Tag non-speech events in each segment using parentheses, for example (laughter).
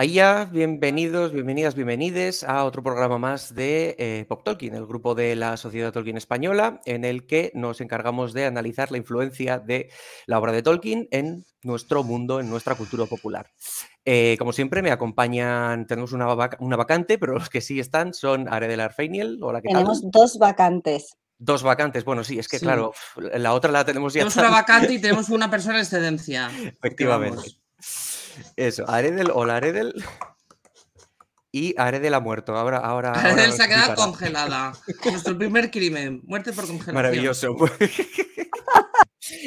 Ahí ya, bienvenidos, bienvenidas, bienvenides a otro programa más de eh, Pop Tolkien, el grupo de la Sociedad Tolkien Española, en el que nos encargamos de analizar la influencia de la obra de Tolkien en nuestro mundo, en nuestra cultura popular. Eh, como siempre, me acompañan, tenemos una, vacante, pero los que sí están son Aredel Arfeiniel. Hola, que Tenemos dos vacantes. Dos vacantes, bueno, sí, es que claro, la otra la tenemos ya. Tenemos una vacante y (laughs) tenemos una persona en excedencia. Efectivamente. Eso, Aredel o la Aredel. Y Aredel ha muerto. Ahora, ahora. Aredel se ha quedado congelada. Nuestro primer crimen. Muerte por congelación. Maravilloso. (laughs)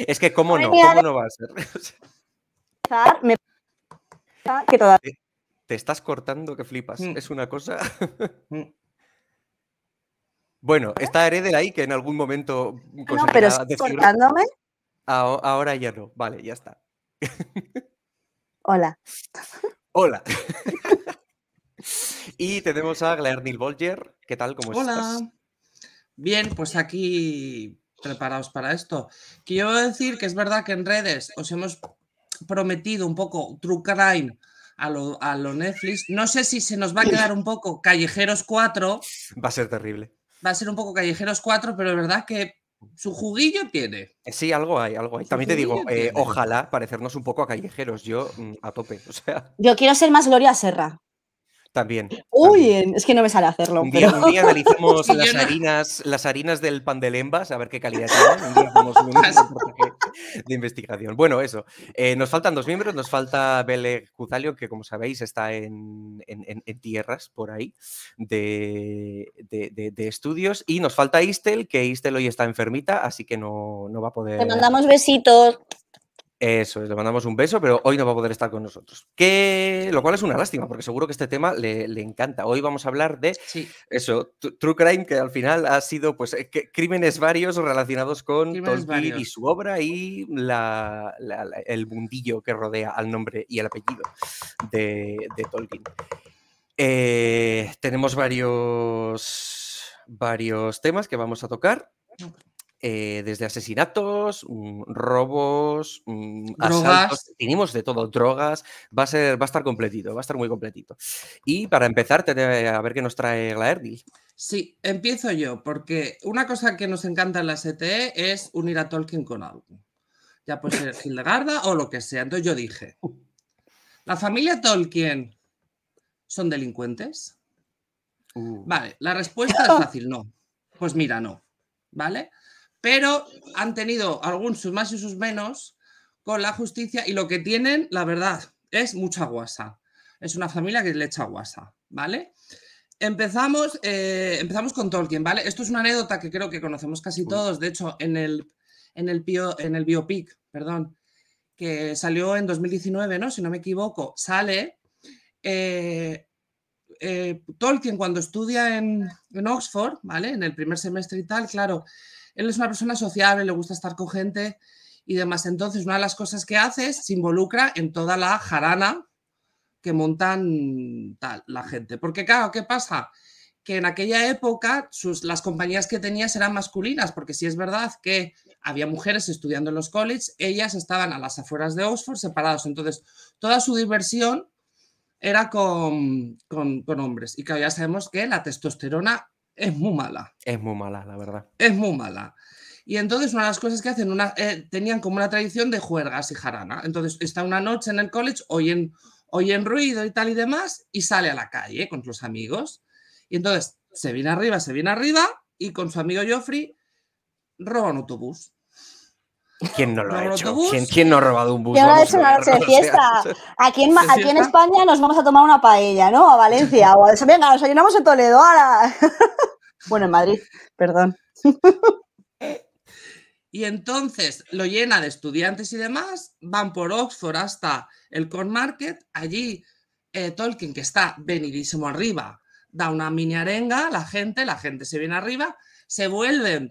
es que, ¿cómo no? ¿Cómo no va a ser? Que Te estás cortando que flipas. Mm. Es una cosa. Mm. (laughs) bueno, está Heredel ahí que en algún momento. No, pero cortándome. Ahora ya no. Vale, ya está. (laughs) Hola. Hola. (laughs) (laughs) y tenemos a Glaernil Bolger. ¿Qué tal? ¿Cómo Hola. Bien, pues aquí preparados para esto. Quiero decir que es verdad que en redes os hemos prometido un poco True Crime a lo, a lo Netflix. No sé si se nos va a quedar un poco Callejeros 4. Va a ser terrible. Va a ser un poco Callejeros 4, pero es verdad que su juguillo tiene. Eh, sí, algo hay, algo hay. También te digo, eh, ojalá parecernos un poco a callejeros, yo mm, a tope. (laughs) Yo quiero ser más Gloria Serra. También. Uy, es que no me sale hacerlo. Un día, pero... analicemos (laughs) las, harinas, las harinas del pan de lembas, a ver qué calidad tienen. (laughs) de investigación. Bueno, eso. Eh, nos faltan dos miembros, nos falta Bele Cuzalio, que como sabéis está en, tierras por ahí de, estudios. Y nos falta Istel, que Istel hoy está enfermita, así que no, no va a poder. Te mandamos besitos. Eso le mandamos un beso, pero hoy no va a poder estar con nosotros. Que, lo cual es una lástima, porque seguro que este tema le, encanta. Hoy vamos a hablar de eso, True Crime, que al final ha sido pues eh, crímenes varios relacionados con Tolkien y su obra y el mundillo que rodea al nombre y el apellido de, de Tolkien. Eh, tenemos varios, varios temas que vamos a tocar. Eh, desde asesinatos, mm, robos, mm, asaltos, tenemos de todo, drogas, va a, ser, va a estar completito, va a estar muy completito. Y para empezar, a ver qué nos trae la Erdil. Sí, empiezo yo, porque una cosa que nos encanta en la STE es unir a Tolkien con algo. Ya puede ser (laughs) Hildegarda o lo que sea. Entonces yo dije, uh. ¿la familia Tolkien son delincuentes? Uh. Vale, la respuesta es fácil, no. Pues mira, no. ¿Vale? pero han tenido algún sus más y sus menos con la justicia y lo que tienen, la verdad, es mucha guasa. Es una familia que le echa guasa, ¿vale? Empezamos, eh, empezamos con Tolkien, ¿vale? Esto es una anécdota que creo que conocemos casi todos, de hecho, en el, en el, en el biopic, perdón, que salió en 2019, ¿no? Si no me equivoco, sale. Eh, eh, Tolkien cuando estudia en, en Oxford, ¿vale? En el primer semestre y tal, claro, él es una persona sociable, le gusta estar con gente y demás. Entonces, una de las cosas que hace es se involucra en toda la jarana que montan la gente. Porque claro, ¿qué pasa? Que en aquella época sus, las compañías que tenías eran masculinas, porque si es verdad que había mujeres estudiando en los colleges, ellas estaban a las afueras de Oxford separadas. Entonces, toda su diversión era con, con, con hombres. Y claro, ya sabemos que la testosterona es muy mala. Es muy mala, la verdad. Es muy mala. Y entonces una de las cosas que hacen, una, eh, tenían como una tradición de juergas y jarana. Entonces está una noche en el college, oyen, en ruido y tal y demás, y sale a la calle eh, con sus amigos. Y entonces se viene arriba, se viene arriba, y con su amigo Joffrey roban un autobús. ¿Quién no lo ha hecho? ¿Quién, no ha robado un bus? ¿Quién no ha hecho una noche de (laughs) fiesta? (laughs) Aquí en, España nos vamos a tomar una paella, ¿no? A Valencia. O a... Venga, nos ayunamos en Toledo. (laughs) bueno, en Madrid, perdón. y entonces lo llena de estudiantes y demás. Van por Oxford hasta el Corn Market. Allí eh, Tolkien, que está venidísimo arriba, da una mini arenga la gente, la gente se viene arriba. Se vuelven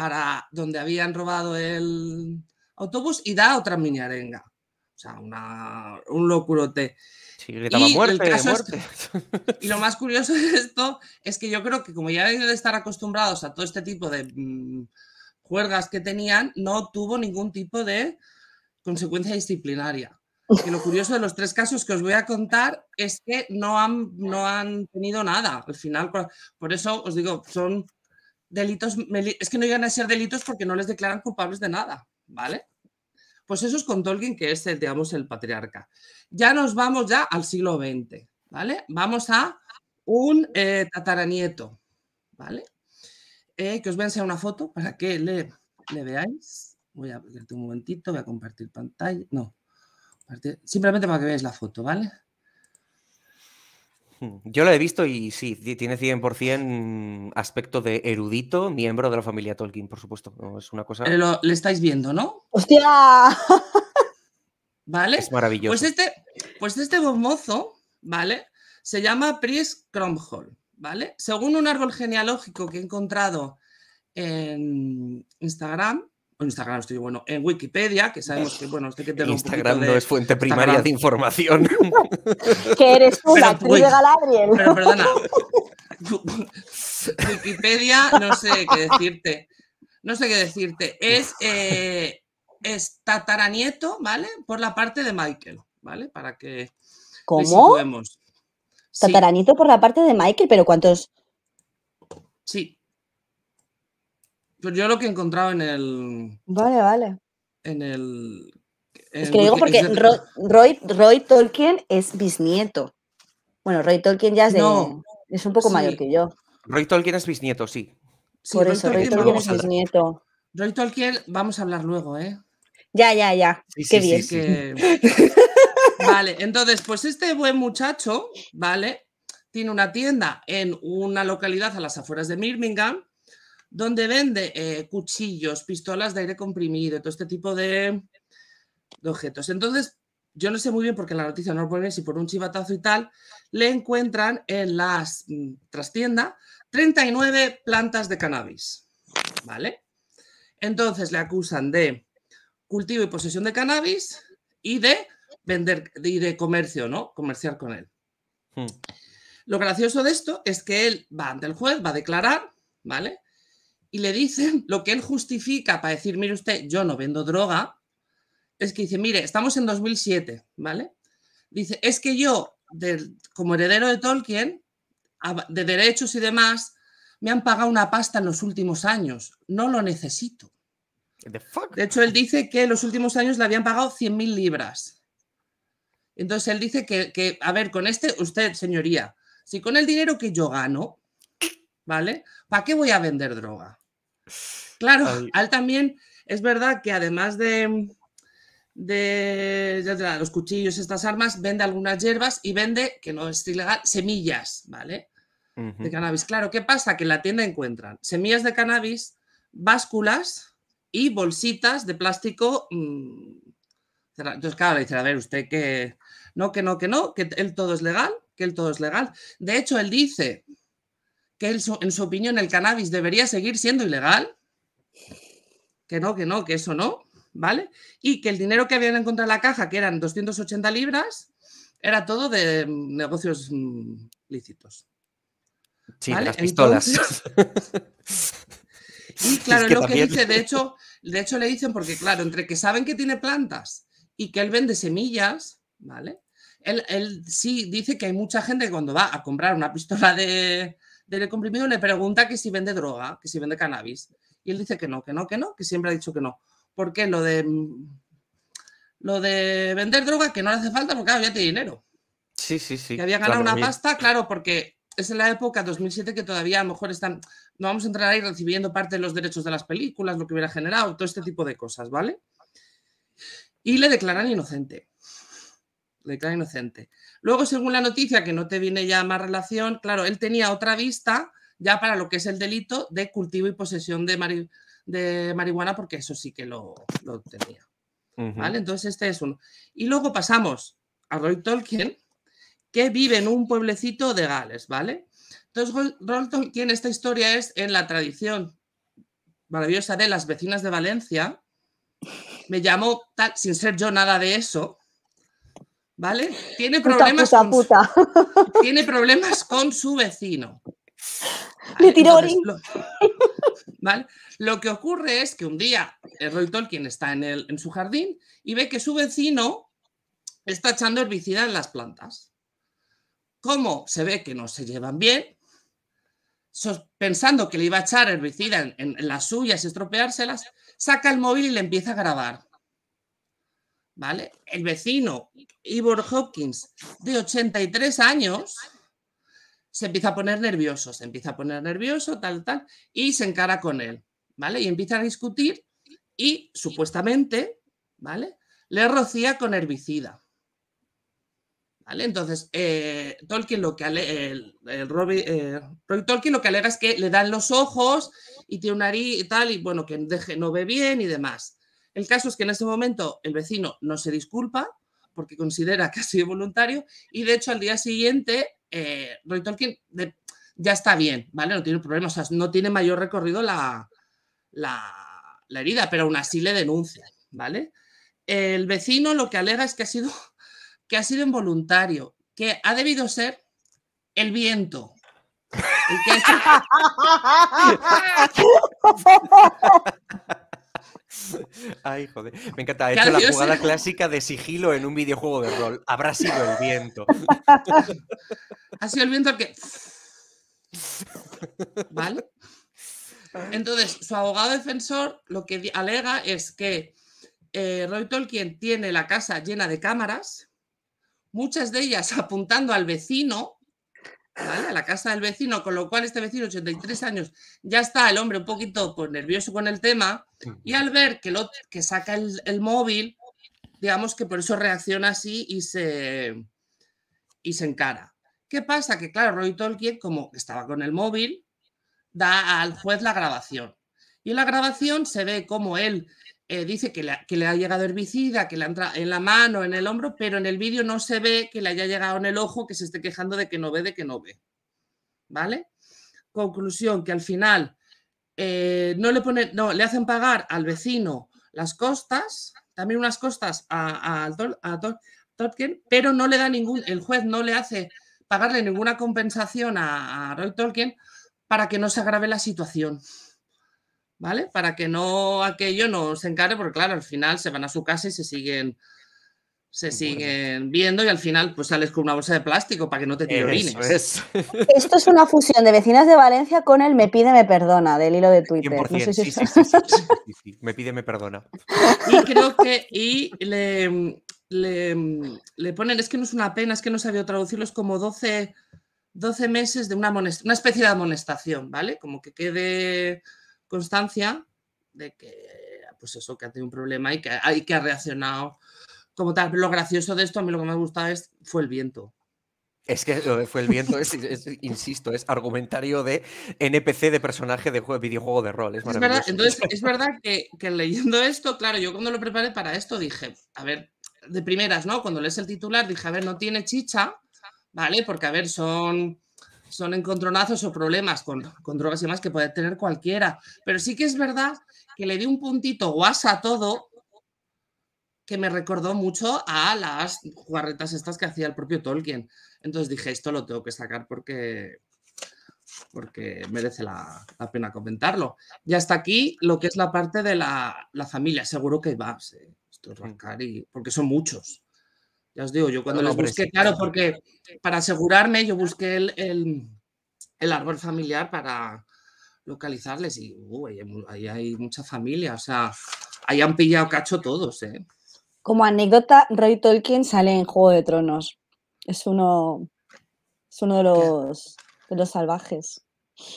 para donde habían robado el autobús y da otra mini arenga. O sea, un locurote. Sí, y, estaba (laughs) y lo más curioso de esto es que yo creo que como ya deben de estar acostumbrados a todo este tipo de mmm, que tenían, no tuvo ningún tipo de consecuencia disciplinaria. Y lo curioso de los tres casos que os voy a contar es que no han, no han tenido nada al final. Por eso os digo, son delitos, es que no llegan a ser delitos porque no les declaran culpables de nada, ¿vale? Pues eso es con Tolkien, que es, el, digamos, el patriarca. Ya nos vamos ya al siglo XX, ¿vale? Vamos a un eh, tataranieto, ¿vale? Eh, que os voy a una foto para que le, le veáis. Voy a abrirte un momentito, voy a compartir pantalla. No, simplemente para que veáis la foto, ¿vale? Yo lo he visto y sí, tiene 100% mm, aspecto de erudito, miembro de la familia Tolkien, por supuesto. es una cosa... Lo, le estáis viendo, ¿no? ¡Hostia! (laughs) ¿Vale? Es maravilloso. Pues este, pues este mozo, ¿vale? Se llama Priest Cromhall, ¿vale? Según un árbol genealógico que he encontrado en Instagram, en Instagram estoy bueno, en Wikipedia, que sabemos que, bueno, este que te Instagram no es fuente primaria de información. (laughs) que eres tú, la actriz de Galadriel. ¿eh? Pero perdona. Wikipedia, no sé qué decirte. No sé qué decirte. Es, eh, tataranieto, ¿vale? Por la parte de Michael, ¿vale? Para que. ¿Cómo? Tataranieto por la parte de Michael, pero ¿cuántos? Sí, pero yo lo que he encontrado en el. Vale, vale. En el. es que digo porque Roy, Roy, Tolkien es bisnieto. Bueno, Roy Tolkien ya es, de, no, es un poco mayor que yo. Roy Tolkien es bisnieto, sí. sí Por eso, Roy Tolkien es bisnieto. Roy Tolkien, vamos a hablar luego, ¿eh? Ya, ya, ya. Qué bien. (laughs) vale, entonces, pues este buen muchacho, ¿vale? Tiene una tienda en una localidad a las afueras de Birmingham donde vende eh, cuchillos, pistolas de aire comprimido, todo este tipo de, objetos. Entonces, yo no sé muy bien porque la noticia no lo pone si por un chivatazo y tal, le encuentran en las mm, trastienda 39 plantas de cannabis. ¿Vale? Entonces le acusan de cultivo y posesión de cannabis y de vender y de comercio, ¿no? Comerciar con él. Hmm. Lo gracioso de esto es que él va ante el juez, va a declarar, ¿vale? y le dicen (laughs) lo que él justifica para decir, mire usted, yo no vendo droga, es que dice, mire, estamos en 2007, ¿vale? Dice, es que yo, como heredero de Tolkien, de derechos y demás, me han pagado una pasta en los últimos años, no lo necesito. De hecho, él dice que en los últimos años le habían pagado mil libras. Entonces, él dice que, a ver, con este, usted, señoría, si con el dinero que yo gano, ¿vale? ¿Para qué voy a vender droga? Claro, él Al también es verdad que además de, de los cuchillos, estas armas, vende algunas hierbas y vende, que no es ilegal, semillas, ¿vale? De cannabis. Claro, ¿qué pasa? Que en la tienda encuentran semillas de cannabis, básculas y bolsitas de plástico. Mm, entonces, claro, le a ver, usted que no, que no, que no, que él todo es legal, que él todo es legal. De hecho, él dice, que en su, en su opinión el cannabis debería seguir siendo ilegal, que no, que no, que eso no, ¿vale? Y que el dinero que habían encontrado en la caja, que eran 280 libras, era todo de mm, negocios mm, lícitos. Sí, las pistolas. (laughs) y claro, lo que dice, de hecho, de hecho le dicen, porque claro, entre que saben que tiene plantas y que él vende semillas, ¿vale? Él, él sí dice que hay mucha gente que cuando va a comprar una pistola de, del comprimido le pregunta que si vende droga, que si vende cannabis. Y él dice que no, que no, que no, que siempre ha dicho que no. Porque lo de mm, lo de vender droga que no le hace falta porque había tiene dinero. Sí, sí, sí. Que había ganado una pasta, claro, porque es en la época 2007 que todavía a lo mejor están, no vamos a entrar ahí recibiendo parte de los derechos de las películas, lo que hubiera generado, todo este tipo de cosas, ¿vale? Y le declaran inocente le inocente. Luego, según la noticia, que no te viene ya más relación, claro, él tenía otra vista ya para lo que es el delito de cultivo y posesión de, de marihuana, porque eso sí que lo, tenía. Entonces, este es uno. Y luego pasamos a Roy Tolkien, que vive en un pueblecito de Gales, ¿vale? Entonces, Roy Tolkien, esta historia es en la tradición maravillosa de las vecinas de Valencia. Me llamó, sin ser yo nada de eso, ¿vale? (laughs) Tiene problemas, con, Su, vecino. Le tiró (laughs) lo, que ocurre es que un día Roy Tolkien está en, en su jardín y ve que su vecino está echando herbicida en las plantas. Como se ve que no se llevan bien, pensando que le iba a echar herbicida en, en las suyas y estropeárselas, saca el móvil y le empieza a grabar. ¿vale? El vecino, Ivor Hopkins, de 83 años, se empieza a poner nervioso, se empieza a poner nervioso, tal, tal, y se encara con él, ¿vale? Y empieza a discutir y supuestamente, ¿vale? Le rocía con herbicida. ¿Vale? Entonces, eh, Tolkien lo que el, eh, Tolkien lo que alega es que le dan los ojos y tiene un nariz y tal, y bueno, que deje, no ve bien y demás. El caso es que en ese momento el vecino no se disculpa porque considera que ha sido voluntario y de hecho al día siguiente eh, Roy Tolkien ya está bien, ¿vale? No tiene problemas, o sea, no tiene mayor recorrido la, herida, pero aún así le denuncia, ¿vale? El vecino lo que alega es que ha sido, que ha sido involuntario, que ha debido ser el viento. (laughs) (laughs) (laughs) Me encanta. Ha hecho la jugada clásica de sigilo en un videojuego de rol. Habrá sido el viento. ha sido el viento el que. ¿Vale? Entonces, su abogado defensor lo que alega es que eh, Roy Tolkien tiene la casa llena de cámaras, muchas de ellas apuntando al vecino a la casa del vecino, con lo cual este vecino, 83 años, ya está el hombre un poquito pues, nervioso con el tema y al ver que, lo, que saca el, móvil, digamos que por eso reacciona así y se, y se encara. ¿Qué pasa? Que claro, Roy Tolkien, como estaba con el móvil, da al juez la grabación. Y en la grabación se ve como él eh, dice que le, ha, llegado herbicida, que le ha entrado en la mano, en el hombro, pero en el vídeo no se ve que le haya llegado en el ojo, que se esté quejando de que no ve, de que no ve. ¿Vale? Conclusión, que al final eh, no le ponen, no, le hacen pagar al vecino las costas, también unas costas a, Tolkien, pero no le da ningún, el juez no le hace pagarle ninguna compensación a, Roy Tolkien para que no se agrave la situación. ¿vale? Para que no aquello no se encare, porque claro, al final se van a su casa y se siguen se siguen viendo y al final pues sales con una bolsa de plástico para que no te tire (laughs) Esto es una fusión de vecinas de Valencia con el me pide me perdona del hilo de Twitter. No sí, sí, me pide me perdona. Y creo que y le, le, ponen, es que no es una pena, es que no sabía traducirlos como 12, 12 meses de una, una especie de amonestación, ¿vale? Como que quede constancia de que, pues eso, que ha tenido un problema y que, que ha reaccionado como tal. Pero lo gracioso de esto, a mí lo que me ha gustado es, fue el viento. Es que fue el viento, insisto, es argumentario de NPC de personaje de videojuego de rol. Es, verdad, entonces, es verdad que, que, leyendo esto, claro, yo cuando lo preparé para esto dije, a ver, de primeras, ¿no? Cuando lees el titular dije, a ver, no tiene chicha, ¿vale? Porque, a ver, son son encontronazos o problemas con drogas y más que puede tener cualquiera. Pero sí que es verdad que le di un puntito guasa a todo que me recordó mucho a las jugarretas estas que hacía el propio Tolkien. Entonces dije, esto lo tengo que sacar porque, porque merece la, pena comentarlo. Y hasta aquí lo que es la parte de la, familia. Seguro que va, a ¿eh? esto mm. y, porque son muchos. Ya os digo, yo cuando no, les busqué, claro, porque para asegurarme yo busqué el, árbol familiar para localizarles y uh, ahí hay mucha familia, o sea, ahí han pillado cacho todos, ¿eh? Como anécdota, Roy Tolkien sale en Juego de Tronos. Es uno, es uno de, los, los salvajes.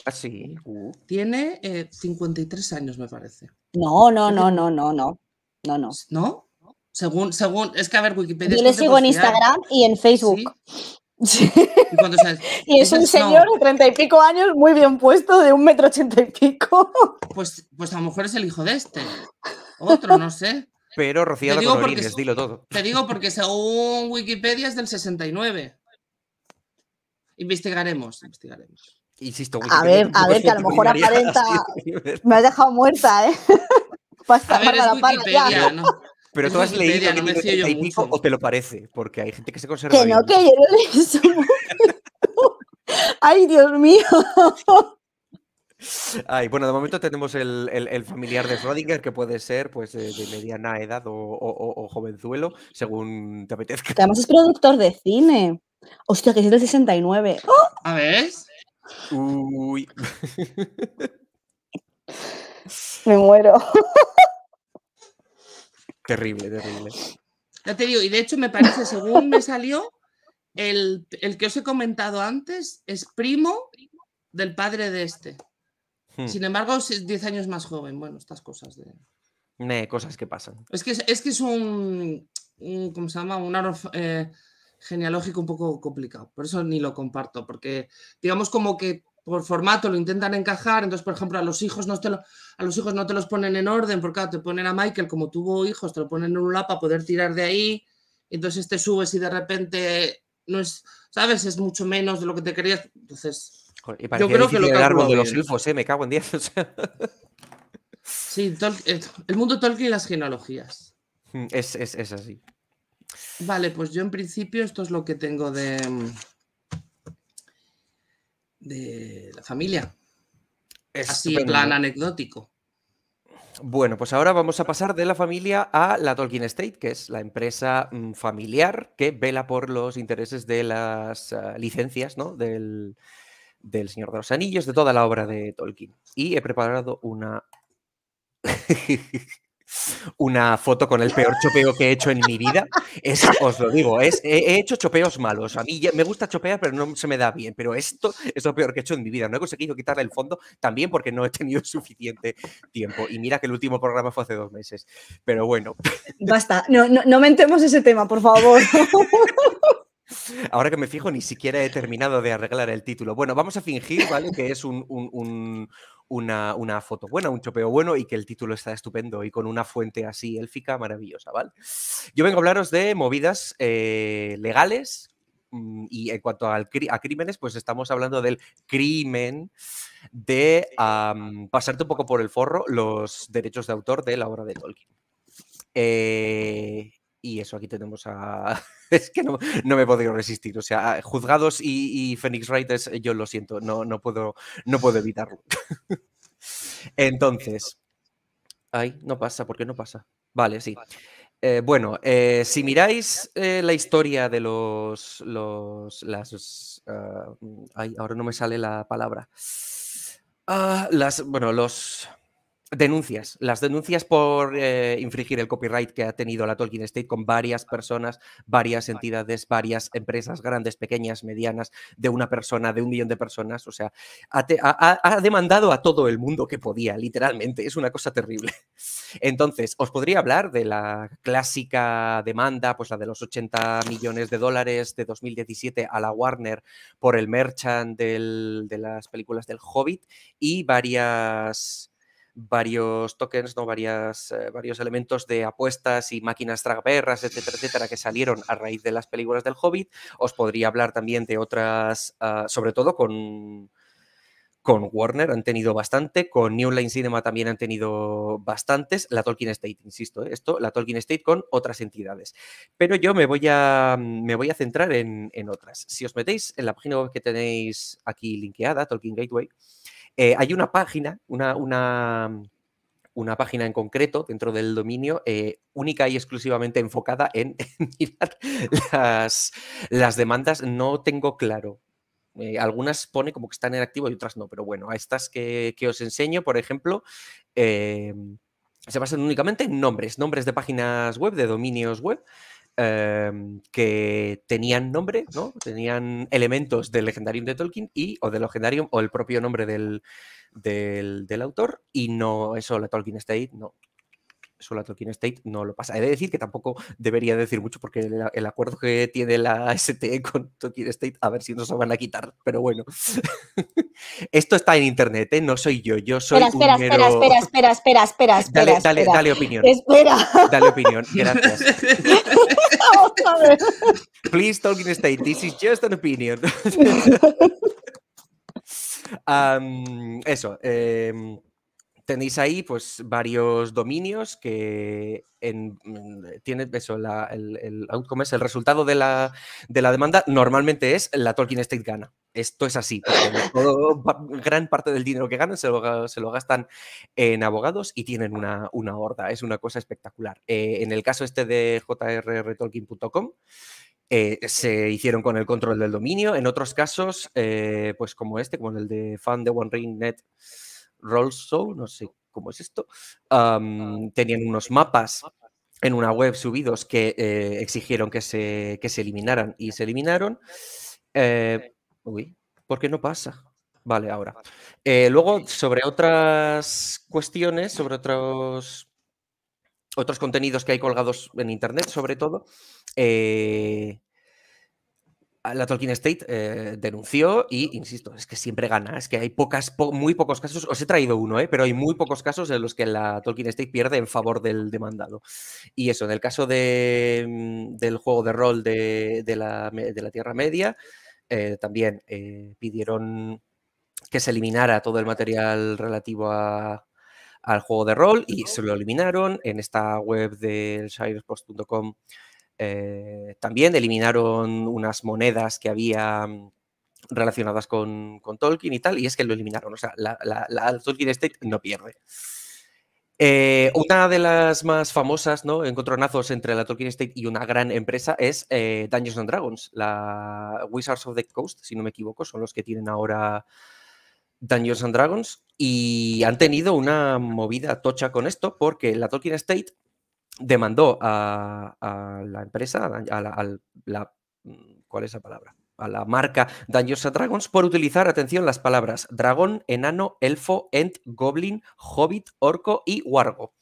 Así. Ah, uh. Tiene 53 eh, años, me parece. No, no, no, no, no, no. No, no. ¿No? Según, según, es que a ver, Wikipedia. Yo le sigo en Instagram y en Facebook. ¿Sí? (laughs) Sí. (laughs) y es un señor de treinta y pico años, muy bien puesto, de un metro ochenta y pico. (laughs) Pues, pues a lo mejor es el hijo de este. Otro, no sé. Pero Rocío de dilo todo. Te digo porque según Wikipedia es del 69. Investigaremos, investigaremos. Insisto, Wikipedia, A ver, a ver, que a lo mejor aparenta. Me has dejado muerta, ¿eh? Pasa, a ver, es ya. ¿no? Pero tú has leído o te lo parece, porque hay gente que se conserva. Que no, que yo Ay, Dios mío. Ay, bueno, de momento tenemos el, familiar de Schrödinger, que puede ser pues de, mediana edad o, jovenzuelo, según te apetezca. además es productor de cine. Hostia, que es del 69. ¿A ver? Uy. (laughs) Me muero. Terrible, terrible. Ya te digo, y de hecho me parece, según me salió, el, que os he comentado antes es primo del padre de este. Hmm. Sin embargo, es 10 años más joven. Bueno, estas cosas de. cosas que pasan. Es que es, que es un, ¿Cómo se llama? Un aro eh, genealógico un poco complicado. Por eso ni lo comparto, porque digamos como que por formato lo intentan encajar, entonces, por ejemplo, a los hijos no te, a los hijos no te los ponen en orden, porque te ponen a Michael, como tuvo hijos, te lo ponen en un lap para poder tirar de ahí, entonces te este subes y de repente no es, ¿sabes? Es mucho menos de lo que te querías, entonces... yo creo que lo el árbol de los elfos, eh, me cago en diez (laughs) sí, eh, el mundo Tolkien y las genealogías. Mm, es así. Vale, pues yo en principio esto es lo que tengo de... Mm, de la familia. Así en plan anecdótico. Bueno, pues ahora vamos a pasar de la familia a la Tolkien Estate, que es la empresa mm, familiar que vela por los intereses de las ah, licencias ¿no? del Señor de los Anillos, de toda la obra de Tolkien. Y he preparado una (laughs) (laughs) una foto con el peor chopeo que he hecho en mi vida. Es, os lo digo, he, hecho chopeos malos. A mí me gusta chopear, pero no se me da bien. Pero esto es lo peor que he hecho en mi vida. No he conseguido quitarle el fondo también porque no he tenido (laughs) suficiente tiempo. Y mira que el último programa fue hace dos meses. Pero bueno. Basta, no, mentemos ese tema, por favor. (laughs) Ahora que me fijo, ni siquiera he terminado de arreglar el título. Bueno, vamos a fingir, ¿vale? Que es un, una, foto buena, un chopeo bueno y que el título está estupendo y con una fuente así élfica maravillosa, ¿vale? Yo vengo a hablaros de movidas eh, legales, mm, y en cuanto a crímenes, pues estamos hablando del crimen de pasarte un poco por el forro los derechos de autor de la obra de Tolkien. Eh, y eso aquí tenemos a. (laughs) es que no, me he podido resistir. O sea, juzgados y, Phoenix Writers, yo lo siento, no, no, puedo, no puedo evitarlo. (laughs) Entonces. Ay, no pasa, ¿por qué no pasa? Vale, sí. Eh, bueno, eh, si miráis eh, la historia de los. los las, ah, mm, ay, ahora no me sale la palabra. Ah, las, bueno, los Denuncias, las denuncias por eh, infringir el copyright que ha tenido la Tolkien State con varias personas, varias entidades, varias empresas grandes, pequeñas, medianas, de una persona, de un millón de personas. O sea, ha, demandado a todo el mundo que podía, literalmente. Es una cosa terrible. Entonces, os podría hablar de la clásica demanda, pues la de los 80 millones de dólares de 2017 a la Warner por el merchant de las películas del Hobbit y varias varios tokens, ¿no? Varias, eh, varios elementos de apuestas y máquinas tragaperras, etcétera, etcétera, que salieron a raíz de las películas del Hobbit. Os podría hablar también de otras, ah, sobre todo con, con Warner han tenido bastante, con New Line Cinema también han tenido bastantes, la Tolkien State, insisto, ¿eh? esto, la Tolkien State con otras entidades. Pero yo me voy a, me voy a centrar en, en otras. Si os metéis en la página web que tenéis aquí linkeada, Tolkien Gateway, eh, hay una página, mm, una, página en concreto dentro del dominio, eh, única y exclusivamente enfocada en, (laughs) las, demandas. No tengo claro eh, algunas pone como que están en activo y otras no, pero bueno, a estas que, os enseño, por ejemplo, se basan únicamente en nombres, nombres de páginas web, de dominios web, Em, que tenían nombre, ¿no? Tenían elementos del Legendarium de Tolkien y, o del Legendarium, o el propio nombre del, del, del autor, y no, eso, la Tolkien State, no, solo a Tolkien State no lo pasa. He de decir que tampoco debería decir mucho porque el, acuerdo que tiene la STE (laughs) con Tolkien State, a ver si nos lo van a quitar, pero bueno. (laughs) Esto está en internet, ¿eh? no soy yo, yo soy espera, un espera, espera, espera, espera, espera, espera, (laughs) dale, dale, espera. dale opinión. Espera. Dale opinión, gracias. Please, Tolkien State, this is just an opinion. eso. Eh, tenéis ahí pues varios dominios que mm, eh, tienen eso, el, es el resultado de la, de la, demanda, normalmente es la Tolkien State gana. Esto es así. (laughs) gran parte del dinero que ganan se lo, se lo gastan en abogados y tienen una, una horda. Es una cosa espectacular. Eh, en el caso este de jrrtolkien.com, eh, se hicieron con el control del dominio. En otros casos, pues como este, como el de fan de One Ring Net, Show, no sé cómo es esto, ah, tenían unos mapas en una web subidos que eh, exigieron que se, se eliminaran y se eliminaron. Eh, uy, ¿por qué no pasa? Vale, ahora. Eh, luego, sobre otras cuestiones, sobre otros, otros contenidos que hay colgados en Internet, sobre todo, la Tolkien State eh, denunció y, insisto, es que siempre gana. Es que hay pocas, muy pocos casos, os he traído uno, eh, pero hay muy pocos casos en los que la Tolkien State pierde en favor del demandado. Y eso, en el caso mm, del juego de rol de, la, Tierra Media, eh, también pidieron que se eliminara todo el material relativo al juego de rol y se lo eliminaron. En esta web del shirespost.com. Eh, también eliminaron unas monedas que había mm, relacionadas con, Tolkien y tal, y es que lo eliminaron. O sea, la, Tolkien Estate no pierde. Eh, una de las más famosas, ¿no? Encontronazos entre la Tolkien Estate y una gran empresa es eh, Dungeons and Dragons, la Wizards of the Coast, si no me equivoco, son los que tienen ahora Dungeons and Dragons y han tenido una movida tocha con esto porque la Tolkien Estate demandó a, la empresa, a la, mm, ¿cuál es la palabra? A la marca a Dragons por utilizar, atención, las palabras dragón, enano, elfo, ent, goblin, hobbit, orco y wargo.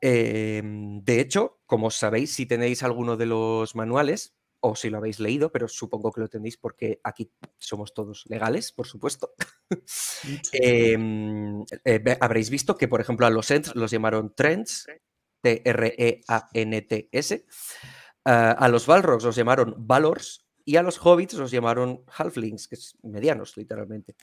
Em, de hecho, como sabéis, si tenéis alguno de los manuales, o si lo habéis leído, pero supongo que lo tenéis porque aquí somos todos legales, por supuesto. (laughs) Em, eh, habréis visto que, por ejemplo, a los Ents los llamaron Trends T-R-E-A-N-T-S. Ah, a los Balrogs los llamaron Valors y a los Hobbits los llamaron Halflings, que es medianos, literalmente.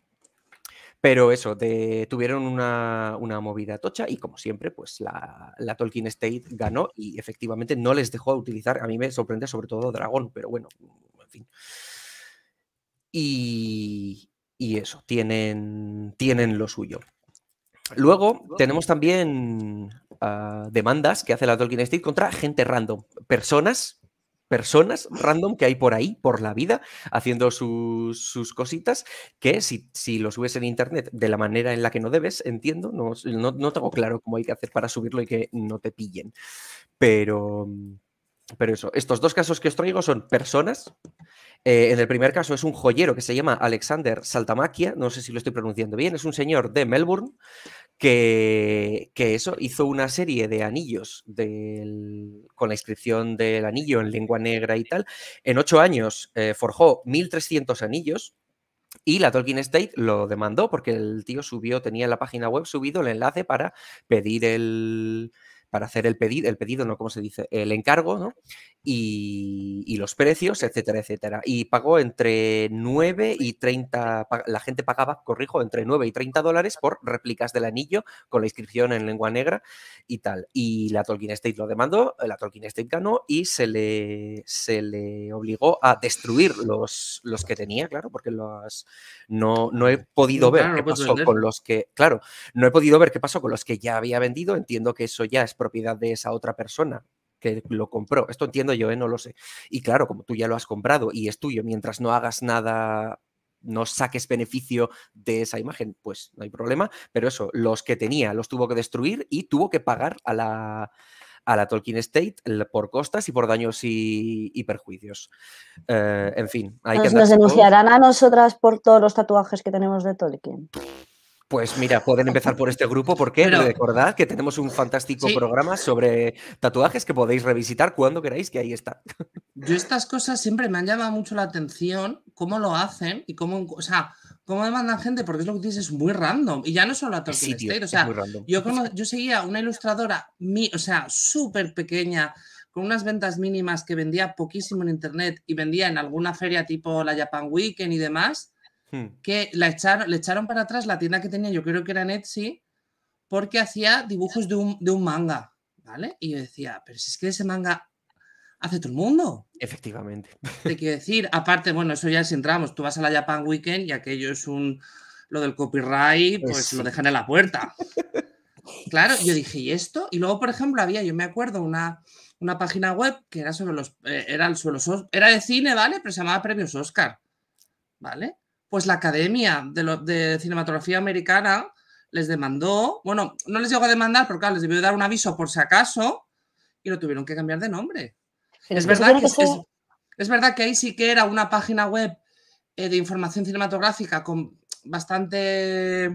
Pero eso, tuvieron una, movida tocha y como siempre, pues la, Tolkien State ganó y efectivamente no les dejó utilizar, a mí me sorprende sobre todo Dragón, pero bueno, en fin. Y, y eso, tienen, tienen lo suyo. Luego tenemos también demandas que hace la Tolkien Estate contra gente random, personas personas random que hay por ahí, por la vida, haciendo sus, cositas, que si, si, lo subes en internet de la manera en la que no debes, entiendo, no, tengo claro cómo hay que hacer para subirlo y que no te pillen. Pero, pero eso, estos dos casos que os traigo son personas. Eh, en el primer caso es un joyero que se llama Alexander Saltamaquia, no sé si lo estoy pronunciando bien, es un señor de Melbourne que, eso hizo una serie de anillos con la inscripción del anillo en lengua negra y tal. En ocho años eh, forjó 1.300 anillos y la Tolkien State lo demandó porque el tío subió, tenía en la página web subido el enlace para pedir el, para hacer el pedido, el pedido, ¿no? ¿Cómo se dice? El encargo, ¿no? Y, los precios, etcétera, etcétera. Y pagó entre 9 y 30, la gente pagaba, corrijo, entre 9 y 30 dólares por réplicas del anillo con la inscripción en lengua negra y tal. Y la Tolkien State lo demandó, la Tolkien State ganó y se le, se le obligó a destruir los, los que tenía, claro, porque los, no, no he podido ver qué pasó con los que, claro, no he podido ver qué pasó con los que ya había vendido, entiendo que eso ya es propiedad de esa otra persona que lo compró. Esto entiendo yo, ¿eh? no lo sé. Y claro, como tú ya lo has comprado y es tuyo, mientras no hagas nada, no saques beneficio de esa imagen, pues no hay problema. Pero eso, los que tenía los tuvo que destruir y tuvo que pagar a la, a la Tolkien State por costas y por daños y, perjuicios. Eh, en fin, hay nos, Nos denunciarán a nosotras por todos los tatuajes que tenemos de Tolkien. Pues mira, pueden empezar por este grupo porque recordad que tenemos un fantástico programa sobre tatuajes que podéis revisitar cuando queráis, que ahí está. Yo estas cosas siempre me han llamado mucho la atención, cómo lo hacen y cómo, o sea, cómo demandan gente, porque es lo que dices, es muy random. Y ya no solo a Tolkien o sea, yo, yo seguía una ilustradora, o sea, súper pequeña, con unas ventas mínimas que vendía poquísimo en internet y vendía en alguna feria tipo la Japan Weekend y demás Hmm. que la echaron, le echaron para atrás la tienda que tenía, yo creo que era en Etsy, porque hacía dibujos de un, manga, ¿vale? Y yo decía, pero si es que ese manga hace todo el mundo. Efectivamente. Te quiero (laughs) decir, aparte, bueno, eso ya si entramos, tú vas a la Japan Weekend y aquello es un. Lo del copyright, pues lo dejan en la puerta. (laughs) Claro, yo dije, ¿y esto? Y luego, por ejemplo, había, yo me acuerdo, una, página web que era sobre los. Eh, era, sobre los, era de cine, ¿vale? Pero se llamaba Premios Oscar. ¿Vale? pues la Academia de, Cinematografía Americana les demandó, bueno, no les llegó a demandar, porque claro, les debió dar un aviso por si acaso, y lo tuvieron que cambiar de nombre. es, verdad que, es, verdad que ahí sí que era una página web eh, de información cinematográfica con bastante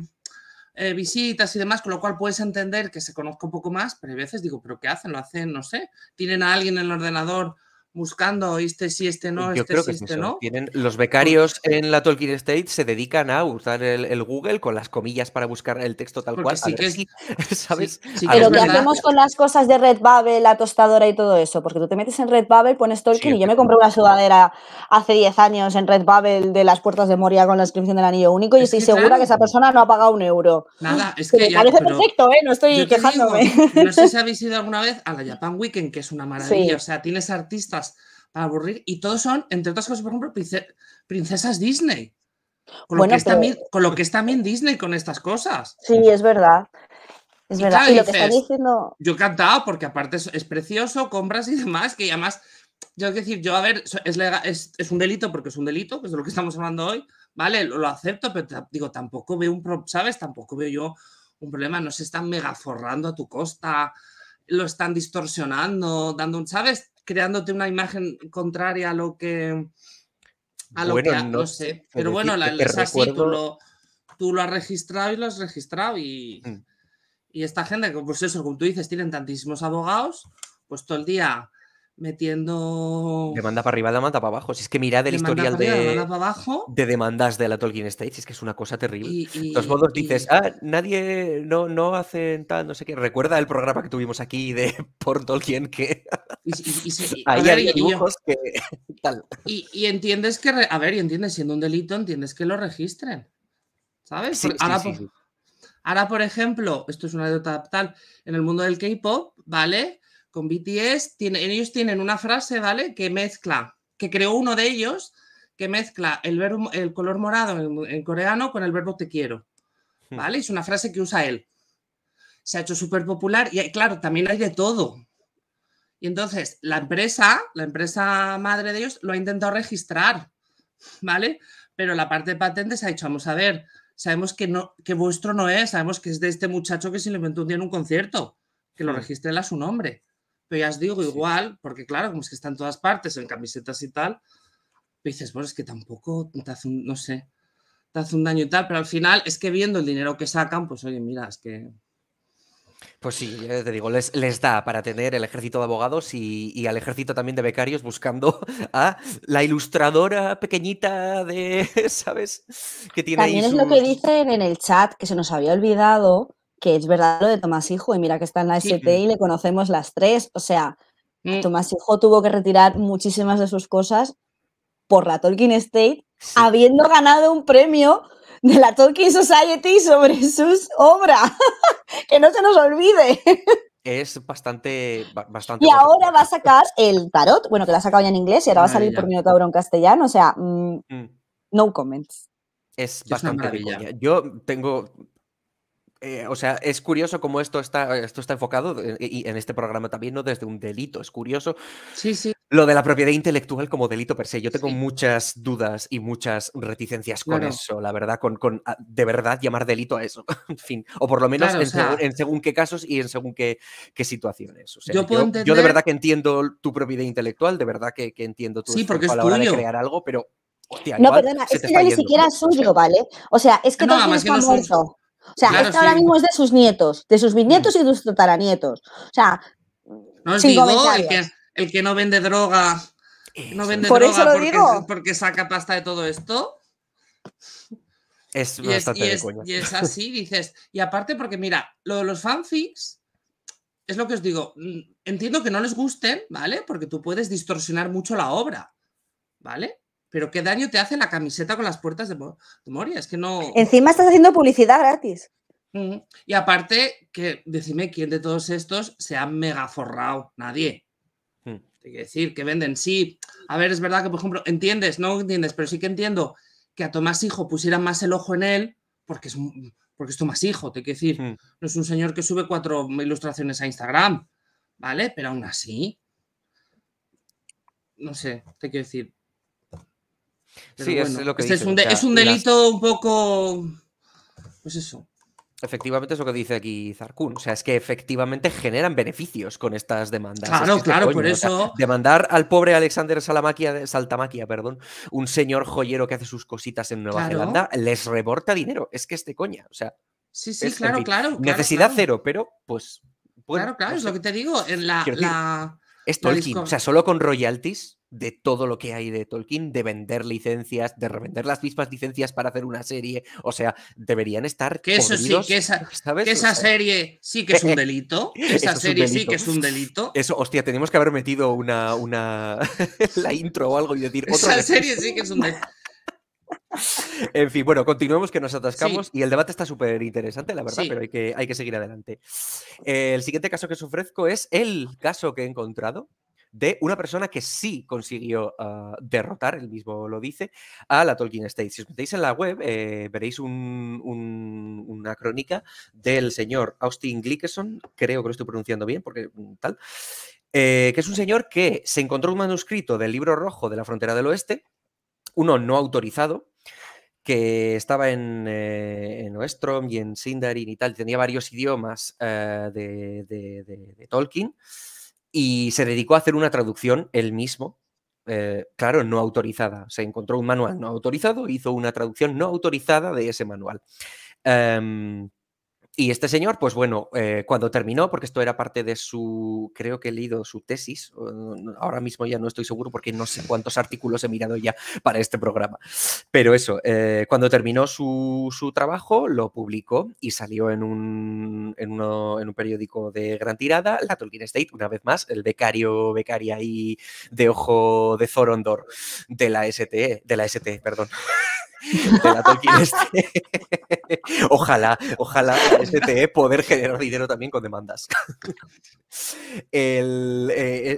eh, visitas y demás, con lo cual puedes entender que se conozca un poco más, pero a veces digo, ¿pero qué hacen? Lo hacen, no sé, tienen a alguien en el ordenador buscando este sí, este no, este sí, que este no. los pues becarios en la Tolkien State se dedican a usar el, Google con las comillas para buscar el texto tal cual. Sí que (laughs) ¿sabes? pero ¿qué hacemos con las cosas de Redbubble, la tostadora y todo eso? Porque tú te metes en Redbubble, pones Tolkien y yo me compré una sudadera hace 10 años en Redbubble de las puertas de Moria con la inscripción del anillo único y estoy segura que esa persona no ha pagado un euro. Nada, (laughs) es que, parece perfecto, ¿eh? no estoy quejándome. no sé si (laughs) habéis ido alguna vez a la Japan Weekend, que es una maravilla. O sea, tienes artistas para aburrir y todos son, entre otras cosas, por ejemplo, princesas Disney. Con, lo que está es también, con lo que Disney con estas cosas. Sí, es verdad. Es verdad. Yo porque aparte es, precioso, compras y demás, que además, yo que decir, yo a ver, es, es, un delito porque es un delito, que es de lo que estamos hablando hoy, ¿vale? Lo, acepto, pero digo, tampoco veo un, ¿sabes? Tampoco veo yo un problema, no se están megaforrando a tu costa, lo están distorsionando, dando un, ¿sabes? creándote una imagen contraria a lo que a lo que no, sé. Pero bueno, la, es así, tú, lo, has registrado y lo has registrado. Y, mm. y esta gente, pues eso, como tú dices, tienen tantísimos abogados, pues todo el día metiendo. Demanda para arriba, demanda para abajo. Si es que mirad el historial de, de demandas de la Tolkien State, es que es una cosa terrible. De todos Los modos dices, ah, nadie, no, no hacen tal, no sé qué. Recuerda el programa que tuvimos aquí de (laughs) por Tolkien que. Ahí hay dibujos que. (laughs) tal. Y, entiendes que, a ver, y entiendes, siendo un delito, entiendes que lo registren. ¿Sabes? ahora, por, ahora, por ejemplo, esto es una anécdota tal, en el mundo del K-pop, ¿vale? con BTS, tiene, ellos tienen una frase, ¿vale? Que mezcla, que creó uno de ellos, que mezcla el, el color morado en, coreano con el verbo te quiero, hmm. ¿vale? Es una frase que usa él. Se ha hecho súper popular y claro, también hay de todo. Y entonces la empresa, la empresa madre de ellos, lo ha intentado registrar, ¿vale? Pero la parte de patentes ha dicho, vamos a ver, sabemos que, no, que vuestro no es, sabemos que es de este muchacho que se lo inventó un día en un concierto, que lo hmm. registre a su nombre. Pero ya os digo, igual, porque claro, como es que están todas partes, en camisetas y tal, pues dices, bueno, es que tampoco te hace un, no sé, te hace un daño y tal, pero al final es que viendo el dinero que sacan, pues oye, mira, es que pues sí, te digo, les, da para tener el ejército de abogados y, al ejército también de becarios buscando a la ilustradora pequeñita de, (laughs) ¿sabes? Que tiene también es lo que dicen en el chat, que se nos había olvidado que es verdad lo de Tomás Hijo, y mira que está en la ST y le conocemos las tres, o sea, mm. Tomás Hijo tuvo que retirar muchísimas de sus cosas por la Tolkien State, habiendo ganado un premio de la Tolkien Society sobre sus obras. (laughs) que no se nos olvide. Es bastante, bastante. Y ahora va a sacar el tarot, bueno, que la ha sacado ya en inglés y ahora va a ah, salir por mi en castellano, o sea, mm, mm. no comments. Es, bastante bastante Yo tengo, eh, o sea, es curioso cómo esto está, esto está enfocado eh, y en este programa también, ¿no? Desde un delito, es curioso. Sí, Lo de la propiedad intelectual como delito per se, yo tengo muchas dudas y muchas reticencias con eso, la verdad, con, con ah, de verdad llamar delito a eso, (laughs) en fin, o por lo menos en, según, qué casos y en según qué, qué situaciones. yo, de verdad que entiendo tu propiedad intelectual, de verdad que, entiendo tu sí, porque es a la hora de crear algo, pero... no, perdona, es que ya ni siquiera es suyo, ¿vale? O sea, es que no, es está no o sea, esto ahora mismo es de sus nietos, de sus bisnietos mm. y de sus tataranietos. O sea, no os digo El, que, no vende droga, no vende droga porque, saca pasta de todo esto. Es y, es, y, y es, así, (laughs) dices. Y aparte, porque mira, lo de los fanfics es lo que os digo. Mm, entiendo que no les gusten, ¿vale? Porque tú puedes distorsionar mucho la obra, ¿vale? pero qué daño te hace la camiseta con las puertas de, Moria, es que no... Encima estás haciendo publicidad gratis. Mm, y aparte, que decime quién de todos estos se ha megaforrado? nadie. Hay mm. que decir, que venden, sí. A ver, es verdad que, por ejemplo, entiendes, no entiendes, pero sí que entiendo que a Tomás Hijo pusieran más el ojo en él, porque es, porque es Tomás Hijo, te quiero decir, mm. no es un señor que sube cuatro ilustraciones a Instagram, ¿vale? Pero aún así, no sé, te quiero decir, sí, es lo que este dice, es, un delito un poco. Pues eso. Efectivamente es lo que dice aquí Zarkun. O sea, es que efectivamente generan beneficios con estas demandas. Claro, claro, por eso. demandar al pobre Alexander Saltamaquia, perdón, un señor joyero que hace sus cositas en Nueva Zelanda, les reporta dinero. Es que este coña. O sea. Sí, sí, claro, claro, Necesidad cero, pero pues. claro, claro, es lo que te digo. En la, es Tolkien, o sea, solo con royalties de todo lo que hay de Tolkien, de vender licencias, de revender las mismas licencias para hacer una serie, o sea, deberían estar... Que eso que esa, serie sí que es un delito, (laughs) esa serie sí que es un delito. Eso, hostia, tenemos que haber metido una... una (laughs) la intro o algo y decir... Otra esa serie sí que es un (laughs) delito. (laughs) en fin, bueno, continuemos que nos atascamos y el debate está súper interesante, la verdad, pero hay que, hay que seguir adelante. Eh, el siguiente caso que os ofrezco es el caso que he encontrado de una persona que sí consiguió ah, derrotar, él mismo lo dice, a la Tolkien State. Si os metéis en la web, eh, veréis una crónica del señor Austin glickerson creo que lo estoy pronunciando bien, porque mm, tal, eh, que es un señor que se encontró un manuscrito del libro rojo de la frontera del oeste, uno no autorizado, que estaba eh, en, Oestrom y en Sindarin y tal, tenía varios idiomas eh, de, Tolkien y se dedicó a hacer una traducción él mismo, eh, claro, no autorizada. Se encontró un manual no autorizado, hizo una traducción no autorizada de ese manual. Em, y este señor, pues bueno, eh, cuando terminó, porque esto era parte de su, creo que he leído su tesis, ahora mismo ya no estoy seguro porque no sé cuántos artículos he mirado ya para este programa, pero eso, eh, cuando terminó su, su, trabajo, lo publicó y salió en un, en, un periódico de gran tirada, la Tolkien State, una vez más, el becario, becaria y de ojo de Zorondor de la ST, e, de la STE, perdón de la Tolkien ojalá, ojalá STE poder generar dinero también con demandas. (laughs) Eh,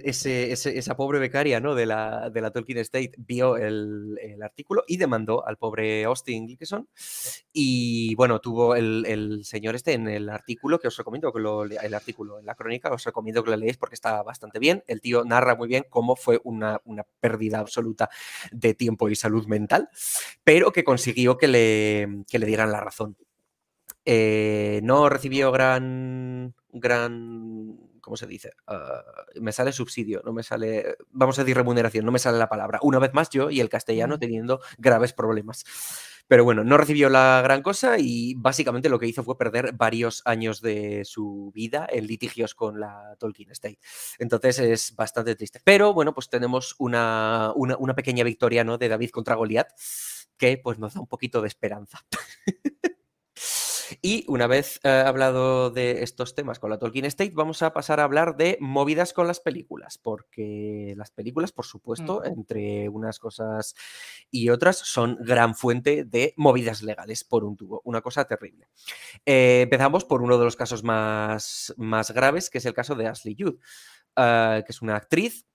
e, esa pobre becaria ¿no? de, la, de la Tolkien State vio el, artículo y demandó al pobre Austin Gilkeson. Y bueno, tuvo el, señor este en el artículo, que os recomiendo que lo el artículo, en la crónica, os recomiendo que lo leáis porque está bastante bien. El tío narra muy bien cómo fue una, una pérdida absoluta de tiempo y salud mental, pero que consiguió que le, le dieran la razón. Eh, no recibió gran, gran, ¿cómo se dice? Ah, me sale subsidio, no me sale, vamos a decir remuneración, no me sale la palabra. Una vez más yo y el castellano teniendo graves problemas. Pero bueno, no recibió la gran cosa y básicamente lo que hizo fue perder varios años de su vida en litigios con la Tolkien State. Entonces es bastante triste. Pero bueno, pues tenemos una, pequeña victoria ¿no? de David contra Goliat que pues, nos da un poquito de esperanza. y una vez eh, hablado de estos temas con la Tolkien State, vamos a pasar a hablar de movidas con las películas, porque las películas, por supuesto, mm. entre unas cosas y otras, son gran fuente de movidas legales por un tubo, una cosa terrible. Eh, empezamos por uno de los casos más, más graves, que es el caso de Ashley Judd. Eh, que es una actriz,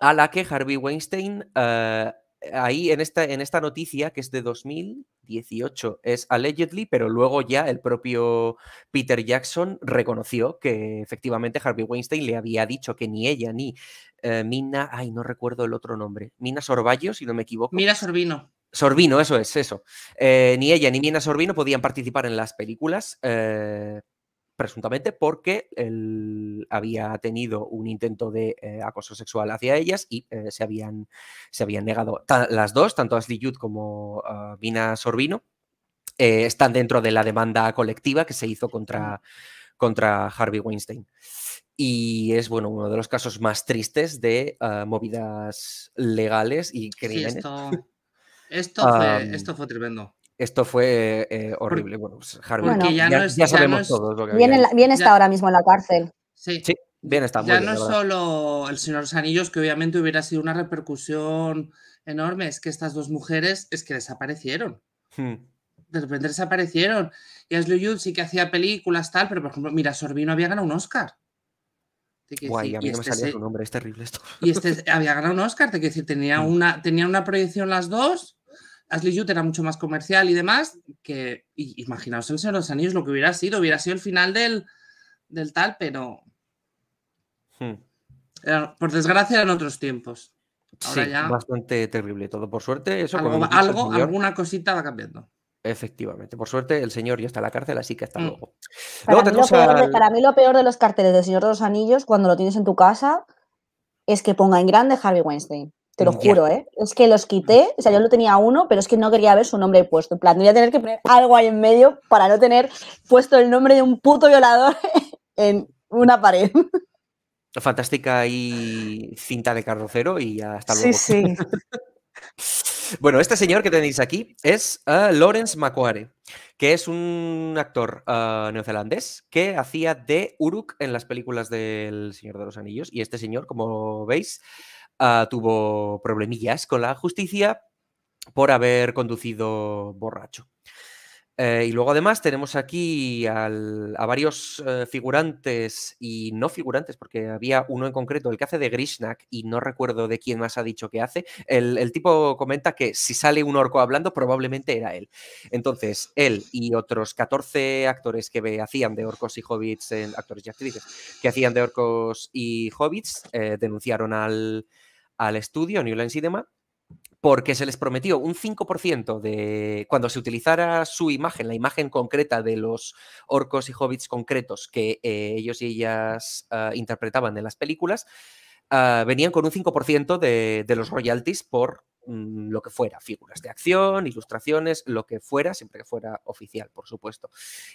a la que Harvey Weinstein ahí en esta, en esta noticia, que es de 2018, es allegedly, pero luego ya el propio Peter Jackson reconoció que efectivamente Harvey Weinstein le había dicho que ni ella ni eh, Mina, ay, no recuerdo el otro nombre, Mina Sorballo, si no me equivoco. Mina Sorbino. Sorbino, eso es, eso. Eh, ni ella ni Mina Sorbino podían participar en las películas, eh, presuntamente porque él había tenido un intento de eh, acoso sexual hacia ellas y eh, se, habían, se habían negado. las dos, tanto Ashley Judd como Vina ah, Sorbino, eh, están dentro de la demanda colectiva que se hizo contra, contra Harvey Weinstein. Y es bueno, uno de los casos más tristes de ah, movidas legales y esto, (laughs) esto fue tremendo esto fue eh, horrible. Bueno, pues, ya, sabemos lo que Bien, está ahora mismo en la cárcel. Sí. sí bien está. Ya no solo el señor Sanillos, que obviamente hubiera sido una repercusión enorme, es que estas dos mujeres es que desaparecieron. Hmm. De repente desaparecieron. Y Ashley sí que hacía películas, tal, pero por ejemplo, mira, Sorbino había ganado un Oscar. Guay, a mí no me este salía su nombre, es terrible esto. Y este había ganado un Oscar, te quiero decir, tenía, (laughs) hmm. una, tenía una proyección las dos Ashley Jute era mucho más comercial y demás, que imaginaos el Señor de los Anillos lo que hubiera sido, hubiera sido el final del, del tal, pero... Hmm. por desgracia eran otros tiempos. Ahora sí, ya... bastante terrible todo. Por suerte, eso... Algo, algo alguna cosita va cambiando. Efectivamente. Por suerte, el señor ya está en la cárcel, así que hasta hmm. luego. Para, mí para, mí lo peor de los carteles del Señor de los Anillos, cuando lo tienes en tu casa, es que ponga en grande Harvey Weinstein. Te lo juro, ¿eh? Es que los quité, o sea, yo lo tenía uno, pero es que no quería ver su nombre puesto. En plan, voy a tener que poner algo ahí en medio para no tener puesto el nombre de un puto violador (laughs) en una pared. Fantástica y cinta de carrocero y hasta luego. Sí, sí. (laughs) bueno, este señor que tenéis aquí es eh, Lawrence Macquarie, que es un actor eh, neozelandés que hacía de Uruk en las películas del Señor de los Anillos. Y este señor, como veis, Ah, tuvo problemillas con la justicia por haber conducido borracho. Eh, y luego además tenemos aquí a varios eh, figurantes y no figurantes, porque había uno en concreto, el que hace de Grishnak, y no recuerdo de quién más ha dicho que hace. El, tipo comenta que si sale un orco hablando, probablemente era él. Entonces, él y otros 14 actores que hacían de orcos y hobbits, actores y actrices, que hacían de orcos y hobbits, eh, denunciaron al, al estudio New Line Cinema porque se les prometió un 5% de cuando se utilizara su imagen, la imagen concreta de los orcos y hobbits concretos que eh, ellos y ellas ah, interpretaban en las películas, ah, venían con un 5% de, los royalties por Mm, lo que fuera, figuras de acción, ilustraciones, lo que fuera, siempre que fuera oficial, por supuesto.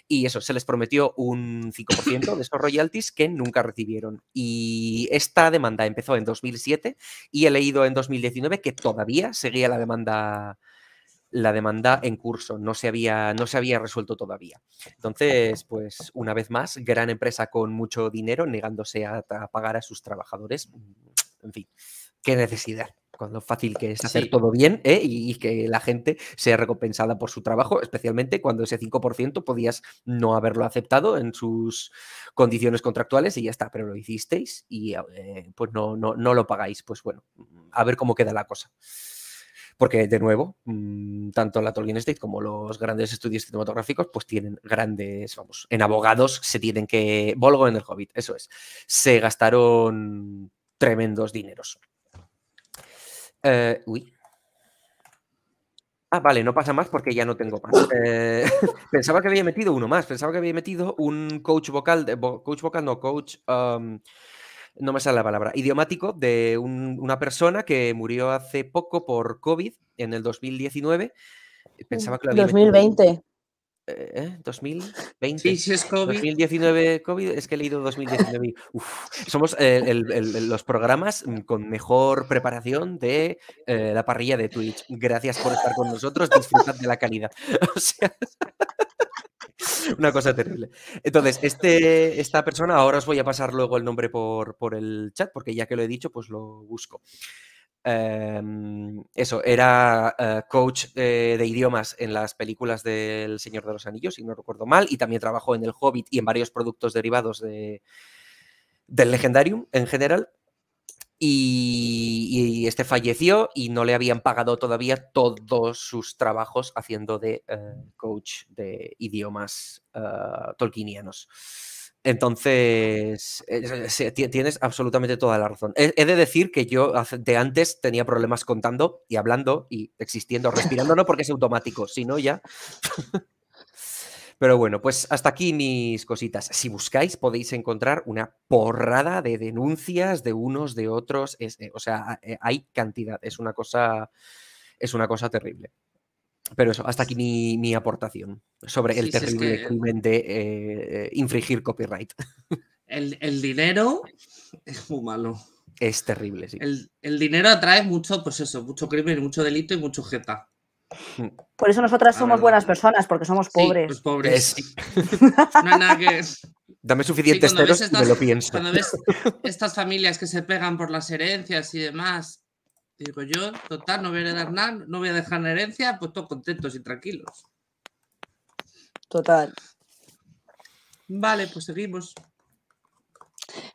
Y eso, se les prometió un 5% de esos royalties que nunca recibieron. Y esta demanda empezó en 2007 y he leído en 2019 que todavía seguía la demanda la demanda en curso, no se, había, no se había resuelto todavía. Entonces, pues una vez más, gran empresa con mucho dinero negándose a pagar a sus trabajadores. En fin qué necesidad cuando fácil que es hacer todo bien ¿eh? y, que la gente sea recompensada por su trabajo, especialmente cuando ese 5% podías no haberlo aceptado en sus condiciones contractuales y ya está, pero lo hicisteis y eh, pues no, no, lo pagáis. Pues bueno, a ver cómo queda la cosa. Porque de nuevo, mm, tanto la Tolkien State como los grandes estudios cinematográficos pues tienen grandes, vamos, en abogados se tienen que, Volgo en el Hobbit, eso es, se gastaron tremendos dineros. Eh, uy. Ah, vale, no pasa más porque ya no tengo más. Eh, (laughs) pensaba que había metido uno más, pensaba que había metido un coach vocal, de, coach vocal, no, coach, no me sale la palabra, idiomático de una persona que murió hace poco por COVID en el 2019. Pensaba que lo había 2020. ¿2020? Eh, 2019 eh, COVID, es que he leído 2019. Uf, somos los programas con mejor preparación de eh, la parrilla de Twitch. Gracias por estar con nosotros, disfrutad de la calidad. (laughs) O sea, una cosa terrible. Entonces, este, esta persona, ahora os voy a pasar luego el nombre por, por el chat, porque ya que lo he dicho, pues lo busco. Em, eso, era eh, coach de, idiomas en las películas del Señor de los Anillos, si no recuerdo mal, y también trabajó en El Hobbit y en varios productos derivados de, del Legendarium en general. Y, este falleció y no le habían pagado todavía todos sus trabajos haciendo de eh, coach de idiomas tolquinianos. Eh, tolkienianos. Entonces, eh, tienes absolutamente toda la razón. He de decir que yo de antes tenía problemas contando y hablando y existiendo, respirando, no porque es automático, sino ya. (laughs) Pero bueno, pues hasta aquí mis cositas. Si buscáis, podéis encontrar una porrada de denuncias de unos, de otros. Eh, o sea, eh, hay cantidad. Es una cosa, es una cosa terrible. Pero eso, hasta aquí mi, aportación sobre el terrible crimen de eh, eh, infringir copyright. El, dinero es muy malo. Es terrible, sí. El, dinero atrae mucho, pues eso, mucho crimen, mucho delito y mucho jeta. Por eso nosotras somos buenas personas, porque somos pobres. Pues pobres. (laughs) Dame suficientes me lo pienso. Cuando ves estas familias que se pegan por las herencias y demás, Digo yo, total, no voy a heredar nada, no voy a dejar herencia, pues todos contentos y tranquilos. Total. Vale, pues seguimos.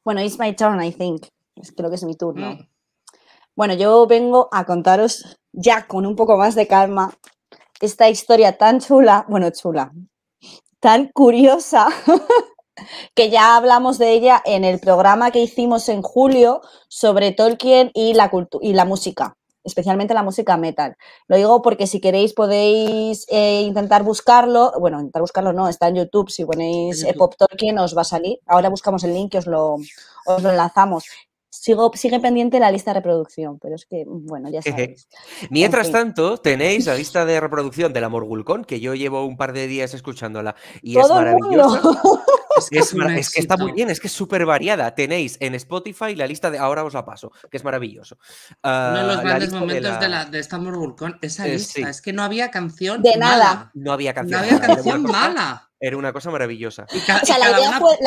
Bueno, it's my turn, I think. Creo que es mi turno. Mm. Bueno, yo vengo a contaros ya con un poco más de calma esta historia tan chula, bueno, chula, tan curiosa (laughs) que ya hablamos de ella en el programa que hicimos en julio sobre Tolkien y la, y la música, especialmente la música metal. Lo digo porque si queréis podéis eh, intentar buscarlo, bueno, intentar buscarlo no, está en YouTube, si ponéis eh, Pop Tolkien os va a salir. Ahora buscamos el link y os lo, enlazamos. Sigo, sigue pendiente la lista de reproducción, pero es que, bueno, ya (laughs) sabéis. Mientras tanto, tenéis la lista de reproducción del Amor Gulcón, que yo llevo un par de días escuchándola y es maravilloso (laughs) Es que, está muy bien, es que es súper variada. Tenéis en Spotify la lista de. Ahora os la paso, que es maravilloso. Uno de los ah, grandes momentos de, la... de, Vulcón, esa eh, lista. Es que no había canción. De nada. Mala. No había canción mala. Pues, era una cosa maravillosa. o sea, la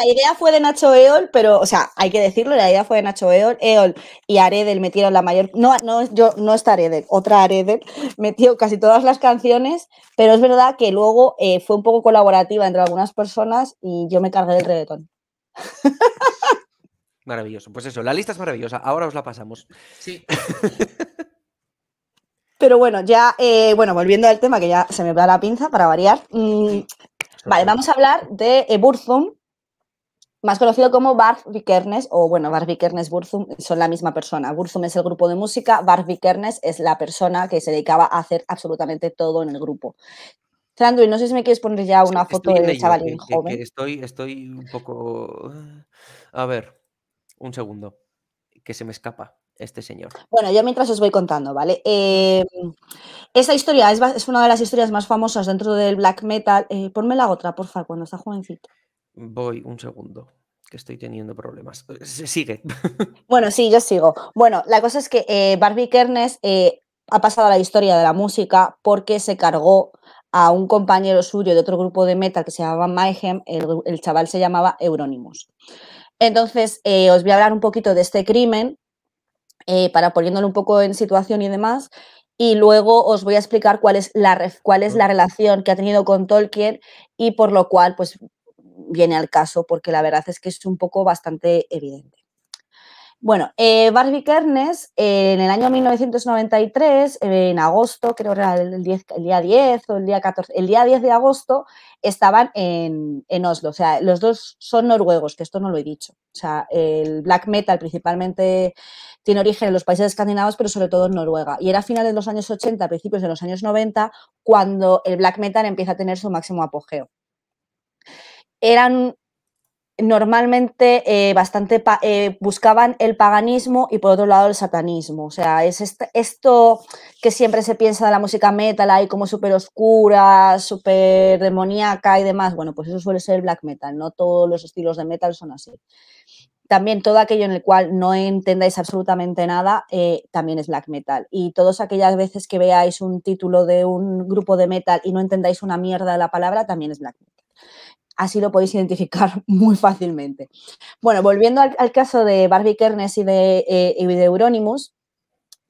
idea, fue, de Nacho Eol, pero, o sea, hay que decirlo, la idea fue de Nacho Eol, Eol y Aredel metieron la mayor. No, no, yo no está Aredel, otra Aredel (laughs) metió casi todas las canciones, pero es verdad que luego eh, fue un poco colaborativa entre algunas personas y yo me cargué del reggaetón. (laughs) Maravilloso. Pues eso, la lista es maravillosa. Ahora os la pasamos. Sí. (laughs) Pero bueno, ya, eh, bueno, volviendo al tema que ya se me va la pinza para variar. Mm, Vale, vamos a hablar de eh, Burzum, más conocido como Barth Vikernes, o bueno, Barth Vikernes, Burzum son la misma persona. Burzum es el grupo de música, Barth Vikernes es la persona que se dedicaba a hacer absolutamente todo en el grupo. y no sé si me quieres poner ya una foto del chavalín joven. estoy, estoy un poco. Eh, a ver, un segundo, que se me escapa este señor. Bueno, yo mientras os voy contando, ¿vale? Eh, esa historia es, una de las historias más famosas dentro del black metal. Eh, ponme la otra, por favor, cuando está jovencito. Voy un segundo, que estoy teniendo problemas. Eh, sigue. (laughs) Bueno, sí, yo sigo. Bueno, la cosa es que eh, Barbie Kernes ha pasado a la historia de la música porque se cargó a un compañero suyo de otro grupo de metal que se llamaba Mayhem, el, el chaval se llamaba Euronymous. Entonces, os voy a hablar un poquito de este crimen, eh, para poniéndolo un poco en situación y demás. Y luego os voy a explicar cuál es la, cuál es la relación que ha tenido con Tolkien y por lo cual pues, viene al caso, porque la verdad es que es un poco bastante evidente. Bueno, eh, Barbie Kernes eh, en el año 1993, eh, en agosto, creo que era el, día 10 o el día 14, el día 10 de agosto, estaban en, en, Oslo. O sea, los dos son noruegos, que esto no lo he dicho. O sea, el black metal principalmente tiene origen en los países escandinavos, pero sobre todo en Noruega. Y era a finales de los años 80, principios de los años 90, cuando el black metal empieza a tener su máximo apogeo. Eran normalmente eh, bastante eh, buscaban el paganismo y por otro lado el satanismo. O sea, es esto que siempre se piensa de la música metal ahí como súper oscura, súper demoníaca y demás. Bueno, pues eso suele ser el black metal, no todos los estilos de metal son así. También todo aquello en el cual no entendáis absolutamente nada eh, también es black metal. Y todas aquellas veces que veáis un título de un grupo de metal y no entendáis una mierda de la palabra también es black metal así lo podéis identificar (laughs) muy fácilmente. Bueno, volviendo al, caso de Barbie Kernes y de, eh,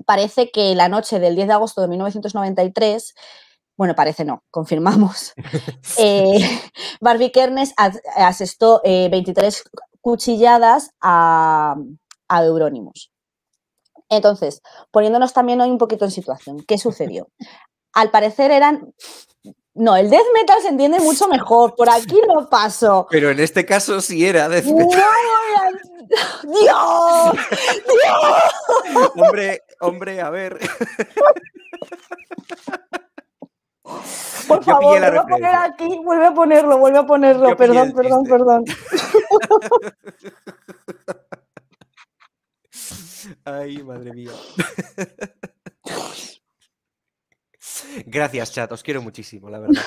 parece que la noche del 10 de agosto de 1993 bueno, parece no, confirmamos. (laughs) Eh, (laughs) Barbie Kernes asestó 23 eh, cuchilladas a, a Entonces, poniéndonos también hoy un poquito en situación, ¿qué sucedió? Al parecer eran no, el death metal se entiende mucho mejor. Por aquí no paso. Pero en este caso sí era death metal. No, (laughs) ¡Dios! ¡Dios! (laughs) Hombre, hombre, a ver. Por favor, vuelve a poner aquí, vuelve a ponerlo, vuelve a ponerlo. perdón, perdón, perdón. (laughs) Ay, madre mía. Gracias, chat, os quiero muchísimo, la verdad.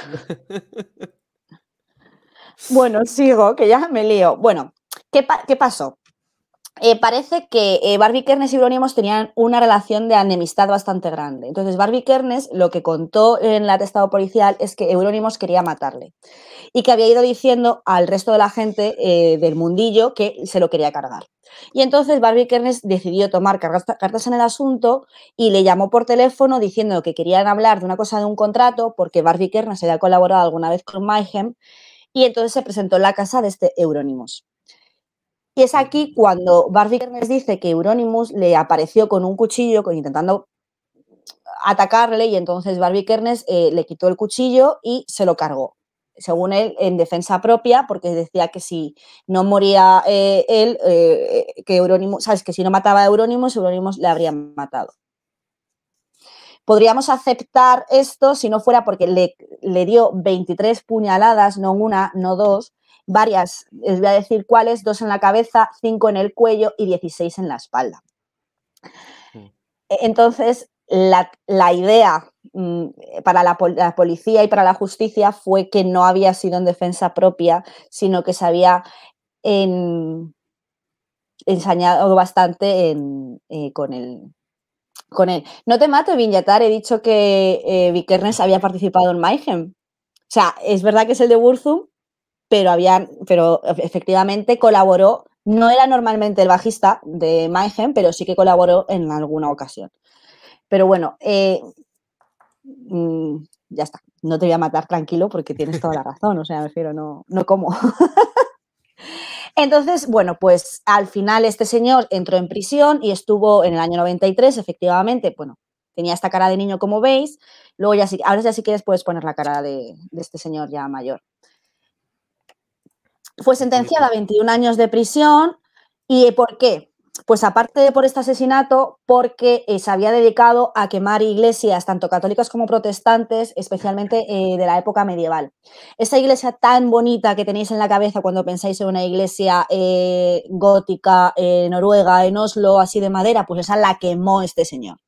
bueno, sigo, que ya me lío. Bueno, ¿qué, qué pasó? Eh, parece que eh, Barbie Kernes y Eurónimos tenían una relación de enemistad bastante grande. Entonces, Barbie Kernes lo que contó en el atestado policial es que Eurónimos quería matarle y que había ido diciendo al resto de la gente eh, del mundillo que se lo quería cargar. Y entonces Barbie Kernes decidió tomar cartas en el asunto y le llamó por teléfono diciendo que querían hablar de una cosa de un contrato porque Barbie Kernes había colaborado alguna vez con Mayhem y entonces se presentó en la casa de este Euronymous. Y es aquí cuando Barbie Kernes dice que Euronymous le apareció con un cuchillo intentando atacarle y entonces Barbie Kernes eh, le quitó el cuchillo y se lo cargó, según él, en defensa propia, porque decía que si no moría eh, él, eh, que Euronymous, sabes, que si no mataba a Euronymous, Euronymous le habría matado. Podríamos aceptar esto si no fuera porque le dio 23 puñaladas, no una, no dos, varias, les voy a decir cuáles, dos en la cabeza, cinco en el cuello y dieciséis en la espalda. Mm. E, entonces, la, idea mm, para la, policía y para la justicia fue que no había sido en defensa propia, sino que se había ensañado bastante eh, con, el, con él. No te mato, Viñatar, he dicho que eh, Vikernes había participado en Mayhem. O sea, es verdad que es el de Wurzum, pero, pero efectivamente colaboró, no era normalmente el bajista de Mayhem, pero sí que colaboró en alguna ocasión. Pero bueno, eh, mm, ya está, no te voy a matar tranquilo porque tienes toda la razón, o sea, me refiero, no, como. (laughs) Entonces, bueno, pues al final este señor entró en prisión y estuvo en el año 93, efectivamente, bueno, tenía esta cara de niño como veis, luego ya sí, ahora ya si quieres puedes poner la cara de este señor ya mayor. Fue sentenciada a 21 años de prisión. ¿Y por qué? Pues aparte de por este asesinato, porque eh, se había dedicado a quemar iglesias, tanto católicas como protestantes, especialmente eh, de la época medieval. Esa iglesia tan bonita que tenéis en la cabeza cuando pensáis en una iglesia eh, gótica noruega, en Oslo, así de madera, pues esa la quemó este señor.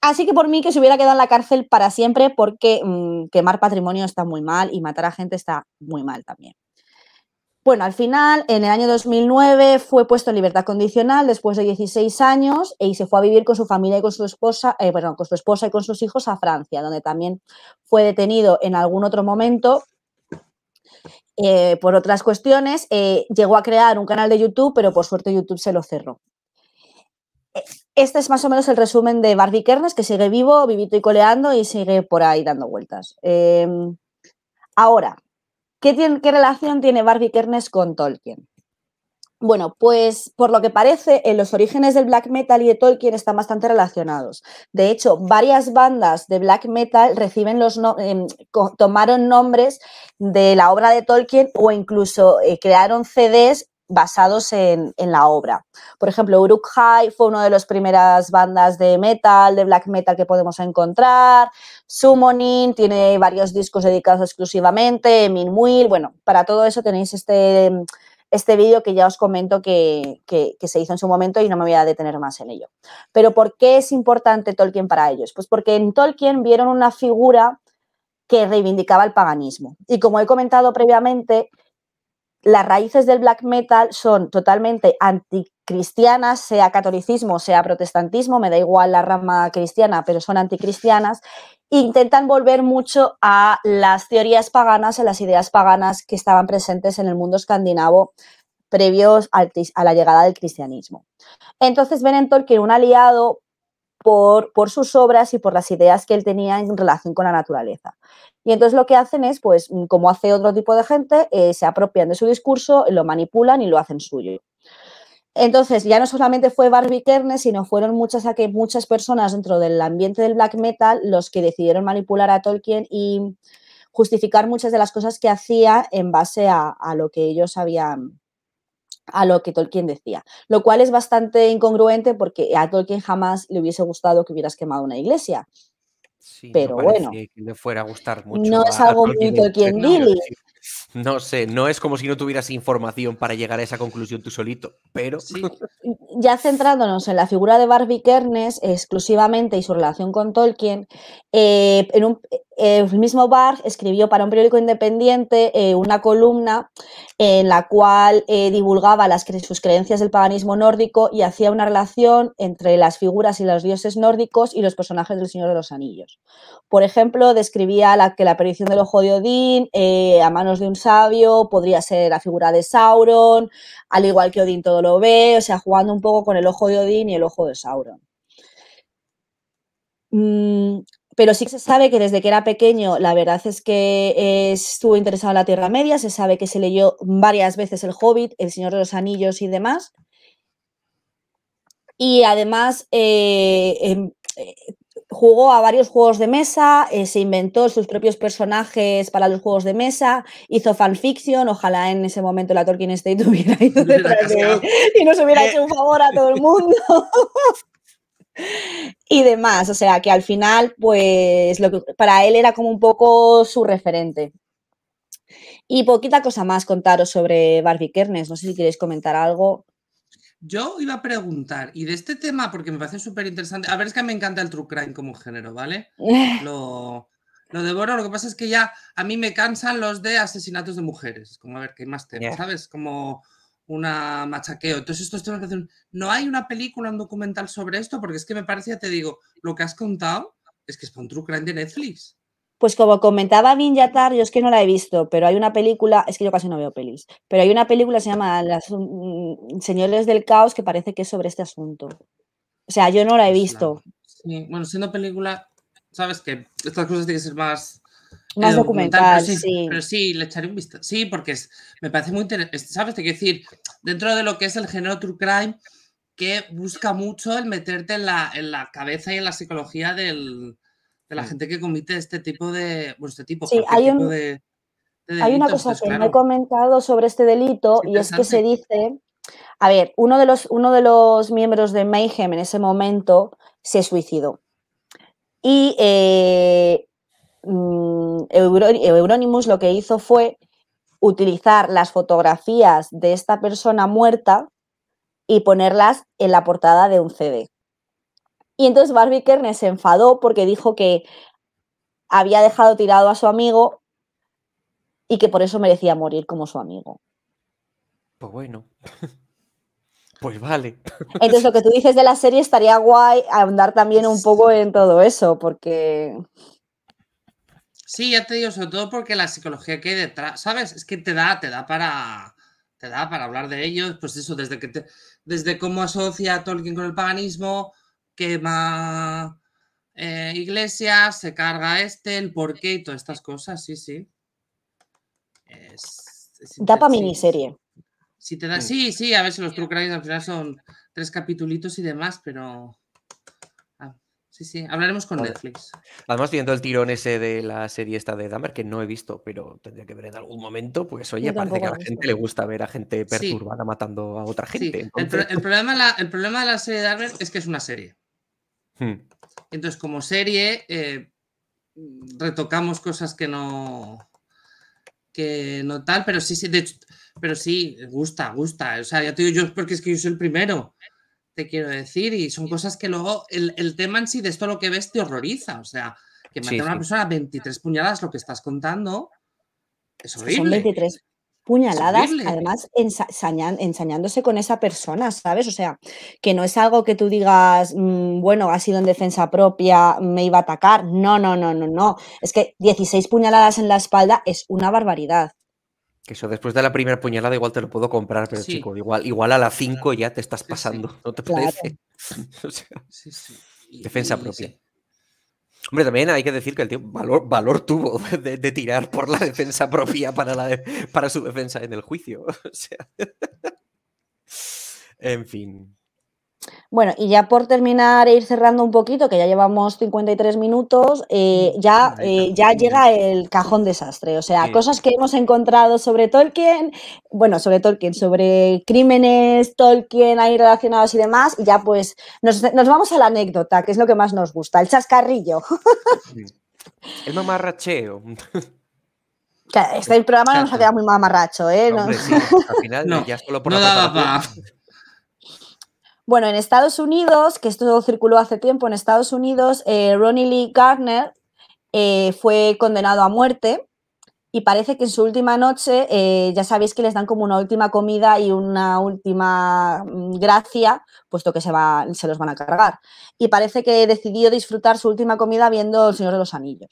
Así que por mí que se hubiera quedado en la cárcel para siempre porque mm, quemar patrimonio está muy mal y matar a gente está muy mal también. Bueno, al final, en el año 2009 fue puesto en libertad condicional después de 16 años y se fue a vivir con su familia y con su esposa, eh, perdón, con su esposa y con sus hijos a Francia, donde también fue detenido en algún otro momento eh, por otras cuestiones. Eh, llegó a crear un canal de YouTube, pero por suerte YouTube se lo cerró este es más o menos el resumen de Barbie Kernes, que sigue vivo, vivito y coleando y sigue por ahí dando vueltas. Em, ahora, ¿qué, relación tiene Barbie Kernes con Tolkien? Bueno, pues por lo que parece, en los orígenes del black metal y de Tolkien están bastante relacionados. De hecho, varias bandas de black metal reciben los em, tomaron nombres de la obra de Tolkien o incluso eh, crearon CDs basados en, la obra. Por ejemplo, Uruk High fue una de las primeras bandas de metal, de black metal que podemos encontrar. Summoning tiene varios discos dedicados exclusivamente. Min Will, bueno, para todo eso tenéis este, este vídeo que ya os comento que, se hizo en su momento y no me voy a detener más en ello. Pero ¿por qué es importante Tolkien para ellos? Pues porque en Tolkien vieron una figura que reivindicaba el paganismo. Y como he comentado previamente, las raíces del black metal son totalmente anticristianas, sea catolicismo, sea protestantismo, me da igual la rama cristiana, pero son anticristianas. Intentan volver mucho a las teorías paganas, a las ideas paganas que estaban presentes en el mundo escandinavo previos a la llegada del cristianismo. Entonces ven que un aliado por, sus obras y por las ideas que él tenía en relación con la naturaleza. Y entonces lo que hacen es, pues, mm, como hace otro tipo de gente, eh, se apropian de su discurso, lo manipulan y lo hacen suyo. Entonces, ya no solamente fue Barbie sino fueron muchas, muchas personas dentro del ambiente del black metal los que decidieron manipular a Tolkien y justificar muchas de las cosas que hacía en base a, a lo que ellos habían, a lo que Tolkien decía, lo cual es bastante incongruente porque a Tolkien jamás le hubiese gustado que hubieras quemado una iglesia. pero bueno, le fuera a gustar no es algo muy Tolkien no sé, no es como si no tuvieras información para llegar a esa conclusión tú solito, pero... Sí. Ya centrándonos en la figura de Barbie Kernes exclusivamente y su relación con Tolkien, eh, eh, el mismo Barth escribió para un periódico independiente eh, una columna en la cual divulgaba sus creencias del paganismo nórdico y hacía una relación entre las figuras y los dioses nórdicos y los personajes del Señor de los Anillos. Por ejemplo, describía la, que la aparición del ojo de Odín a manos de un sabio, podría ser la figura de Sauron, al igual que Odín todo lo ve, o sea, jugando un poco con el ojo de Odín y el ojo de Sauron. Mm, pero sí se sabe que desde que era pequeño, la verdad es que estuvo interesado en la Tierra Media, se sabe que se leyó varias veces El Hobbit, El Señor de los Anillos y demás. Y además, eh, em, eh, jugó a varios juegos de mesa, eh, se inventó sus propios personajes para los juegos de mesa, hizo fanfiction, ojalá en ese momento la Tolkien State (laughs) hubiera ido (laughs) detrás de él y nos hubiera eh. hecho un favor a todo el mundo. (laughs) y demás, o sea, que al final, pues, lo que, para él era como un poco su referente. Y poquita cosa más contaros sobre Barbie Kernes, no sé si queréis comentar algo. Yo iba a preguntar, y de este tema, porque me parece súper interesante, a ver, es que me encanta el true crime como género, ¿vale? (laughs) Lo, devoro, lo que pasa es que ya a mí me cansan los de asesinatos de mujeres, como a ver, que más temas, ¿sabes? Como una machaqueo. Entonces estos temas que hacen, no hay una película, un documental sobre esto, porque es que me parece, ya te digo, lo que has contado es que es para un true crime de Netflix. Pues como comentaba Yatar, yo es que no la he visto, pero hay una película, es que yo casi no veo pelis, pero hay una película que se llama Las mm, Señores del Caos que parece que es sobre este asunto. O sea, yo no la he pues visto. Sí, bueno, siendo película, sabes que estas cosas tienen que ser más más eh, documental, pero sí, Pero sí, le echaré un vistazo. Sí, porque me parece muy interesante. ¿Sabes? Te quiero decir, dentro de lo que es el género true crime, que busca mucho el meterte en la cabeza y en la psicología del, de la gente que comite este tipo de. Este tipo, hay una cosa pues que no he comentado sobre este delito y es que se dice. A ver, uno de los, uno de los miembros de Mayhem en ese momento se suicidó. Y eh, mm, Euronymous lo que hizo fue utilizar las fotografías de esta persona muerta y ponerlas en la portada de un CD. Y entonces Barbie Kernes se enfadó porque dijo que había dejado tirado a su amigo y que por eso merecía morir como su amigo. Pues bueno. (laughs) Pues vale. (laughs) Entonces lo que tú dices de la serie estaría guay ahondar también un poco en todo eso, porque... Sí, ya te digo, sobre todo porque la psicología que hay detrás, ¿sabes? Es que te da, te da para, te da para hablar de ellos, pues eso, desde que desde cómo asocia a Tolkien con el paganismo, quema eh, iglesias, se carga este, el porqué y todas estas cosas, sí, sí. Es, miniserie. Si te da, mm. sí, sí, a ver si los True al final son tres capitulitos y demás, pero... Ah, sí, sí, hablaremos con Netflix. Además, viendo el tirón ese de la serie esta de Dahmer, que no he visto, pero tendría que ver en algún momento, pues oye, parece que a la gente le gusta ver a gente perturbada matando a otra gente. El, problema el problema de la serie de Dahmer es que es una serie. Hmm. Entonces, como serie, eh, retocamos cosas que no. que no tal, pero sí, sí, de hecho, pero sí, gusta, gusta. O sea, ya te digo yo, porque es que yo soy el primero, te quiero decir, y son cosas que luego el, tema en sí de esto lo que ves te horroriza. O sea, que matar a una persona 23 puñaladas, lo que estás contando, es horrible. Son 23 puñaladas, además ensañándose con esa persona, ¿sabes? O sea, que no es algo que tú digas, mm, bueno, ha sido en defensa propia, me iba a atacar. No, no, no, no, no. Es que 16 puñaladas en la espalda es una barbaridad. Que eso, después de la primera puñalada igual te lo puedo comprar, pero chico, igual, igual a la 5 ya te estás pasando, (laughs) ¿no te parece? (laughs) defensa propia. Hombre, también hay que decir que el tío valor, valor tuvo (laughs) de, tirar por la defensa propia para, la para su defensa en el juicio. (laughs) O sea. en fin. Bueno, y ya por terminar e ir cerrando un poquito, que ya llevamos 53 minutos, eh, mm, ya, eh, ya llega el cajón desastre. O sea, cosas que hemos encontrado sobre Tolkien, bueno, sobre Tolkien, sobre crímenes, Tolkien ahí relacionados y demás, y ya pues nos, vamos a la anécdota, que es lo que más nos gusta, el chascarrillo. El mamarracheo. Este programa no nos ha quedado muy mamarracho, ¿eh? al final, (laughs) no, ya solo por no bueno, en Estados Unidos, que esto circuló hace tiempo, en Estados Unidos, eh, Ronnie Lee Gardner eh, fue condenado a muerte y parece que en su última noche, eh, ya sabéis que les dan como una última comida y una última mm, gracia, puesto que se, va, se los van a cargar. Y parece que decidió disfrutar su última comida viendo El Señor de los Anillos.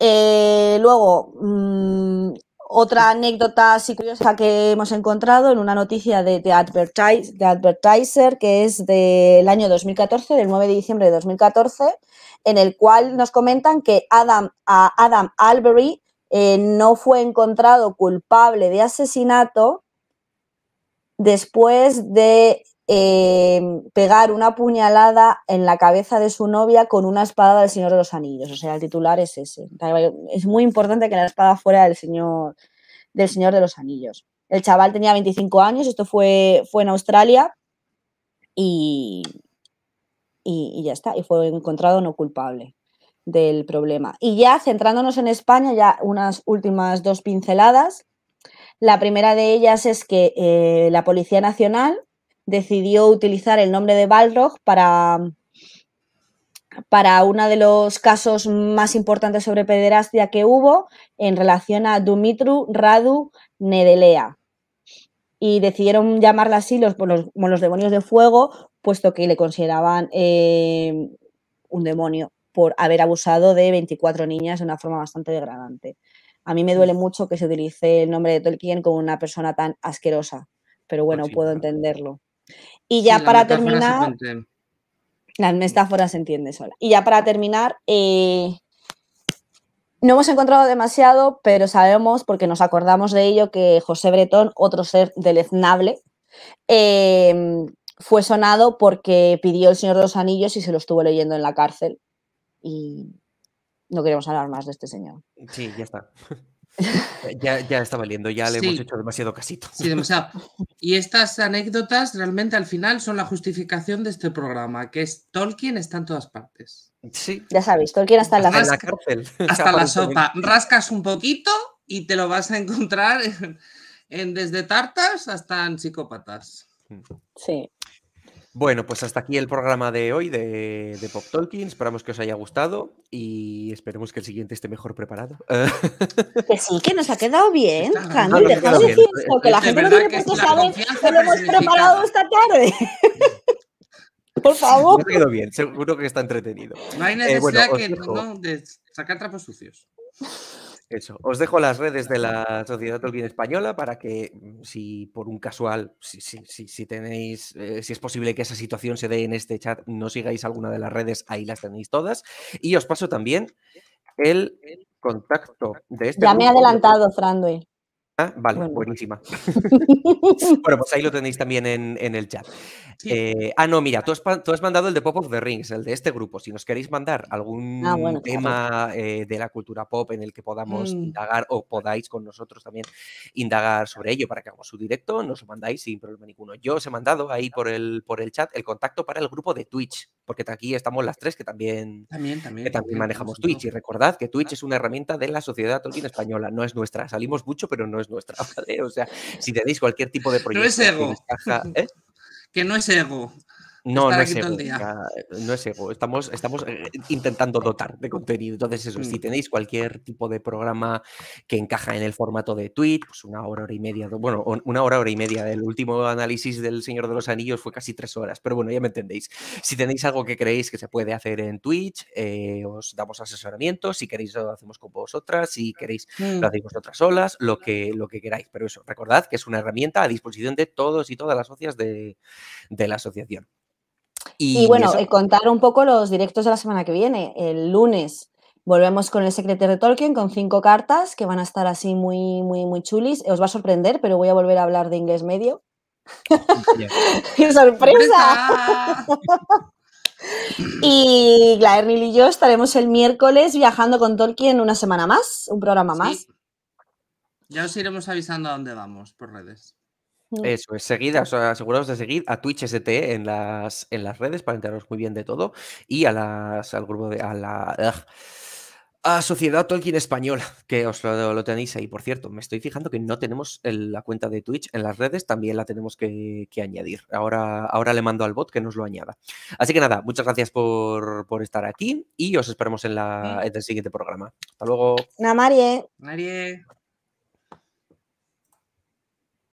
luego, mm, otra anécdota así curiosa que hemos encontrado en una noticia de The, Advertise, Advertiser, que es del año 2014, del 9 de diciembre de 2014, en el cual nos comentan que Adam, a Adam Albury eh, no fue encontrado culpable de asesinato después de Em, pegar una puñalada en la cabeza de su novia con una espada del Señor de los Anillos. O sea, el titular es ese. Es muy importante que la espada fuera del Señor, del señor de los Anillos. El chaval tenía 25 años, esto fue, fue en Australia y, ya está. Y fue encontrado no culpable del problema. Y ya centrándonos en España, ya unas últimas dos pinceladas. La primera de ellas es que eh, la Policía Nacional decidió utilizar el nombre de Balrog para, para uno de los casos más importantes sobre pederastia que hubo en relación a Dumitru Radu Nedelea. Y decidieron llamarla así los, los, demonios de fuego, puesto que le consideraban eh, un demonio por haber abusado de 24 niñas de una forma bastante degradante. A mí me duele mucho que se utilice el nombre de Tolkien con una persona tan asquerosa, pero bueno, ah, puedo entenderlo. Y ya para terminar, las metáforas se entienden sola. Y ya para terminar, eh, no hemos encontrado demasiado, pero sabemos, porque nos acordamos de ello, que José Bretón, otro ser deleznable, em, fue sonado porque pidió El Señor de los Anillos y se lo estuvo leyendo en la cárcel. Y no queremos hablar más de este señor. Sí, ya está. Eh, ya, está valiendo, ya le hemos hecho demasiado casito. (laughs) Y estas anécdotas realmente al final son la justificación de este programa, que es Tolkien está en todas partes. Sí. Ya sabéis, Tolkien está en la, cárcel. (laughs) Hasta la sopa. Rascas un poquito y te lo vas a encontrar desde tartas hasta en psicópatas. Mm. Sí. Bueno, pues hasta aquí el programa de hoy de, de, Pop Talking. Esperamos que os haya gustado y esperemos que el siguiente esté mejor preparado. (laughs) Que sí, que nos ha quedado bien, Handy. Dejamos de decir la gente no tiene por qué saber que lo hemos preparado esta tarde. (laughs) por favor. Me ha quedado bien, seguro que está entretenido. Vaina eh, bueno, de sacar trapos sucios. Eso, os dejo las redes de la Sociedad del Española para que mm, si por un casual, si, tenéis, eh, si es posible que esa situación se dé en este chat, no sigáis alguna de las redes, ahí las tenéis todas. Y os paso también el contacto de este. Ya me he adelantado, Franduil. Ah, vale, pues buenísima. (laughs) (laughs) bueno, pues ahí lo tenéis también en, el chat. Eh, ah, no, mira, tú has, mandado el de Pop of the Rings, el de este grupo. Si nos queréis mandar ah, algún tema eh, de la cultura pop en el que podamos mm. indagar o podáis con nosotros también indagar sobre ello para que hagamos su directo, nos lo mandáis sin problema ninguno. Yo os he mandado ahí por el, por el chat el contacto para el grupo de Twitch porque aquí estamos las tres que también, manejamos Twitch. Y recordad que Twitch es una herramienta de la sociedad Tolkien española, no es nuestra. Salimos mucho, pero no es nuestra, (laughs) O sea, si tenéis cualquier tipo de proyecto... ¿eh? (laughs) que no es ego. No, no es, ego, Estamos, estamos eh, intentando dotar de contenido. Entonces, eso, si mm. tenéis cualquier tipo de programa que encaja en el formato de Twitch, pues una hora, hora y media, bueno, una hora, hora y media. El último análisis del Señor de los Anillos fue casi tres horas, pero bueno, ya me entendéis. Si tenéis algo que creéis que se puede hacer en Twitch, eh, os damos asesoramiento. Si queréis, lo hacemos con vosotras. Si queréis, lo mm. hacéis vosotras solas, lo que, lo que queráis. Pero eso, recordad que es una herramienta a disposición de todos y todas las socias de, de la asociación. Y, bueno, eh, contar un poco los directos de la semana que viene. El lunes volvemos con el secreto de Tolkien con cinco cartas que van a estar así muy, muy, muy chulis. Eh, os va a sorprender, pero voy a volver a hablar de inglés medio. (laughs) ¡Qué sorpresa! (laughs) y Glaernil y yo estaremos el miércoles viajando con Tolkien una semana más, un programa más. Ya os iremos avisando a dónde vamos por redes. Mm. Eso es, seguid, de seguir a Twitch ST en las, en las redes para enteraros muy bien de todo y a las, al grupo de. a la. A Sociedad Tolkien Española, que os lo, tenéis ahí. Por cierto, me estoy fijando que no tenemos la cuenta de Twitch en las redes, también la tenemos que, añadir. Ahora, ahora le mando al bot que nos lo añada. Así que nada, muchas gracias por, estar aquí y os esperamos en, la, mm. el siguiente programa. Hasta luego. Namarie. Namarie.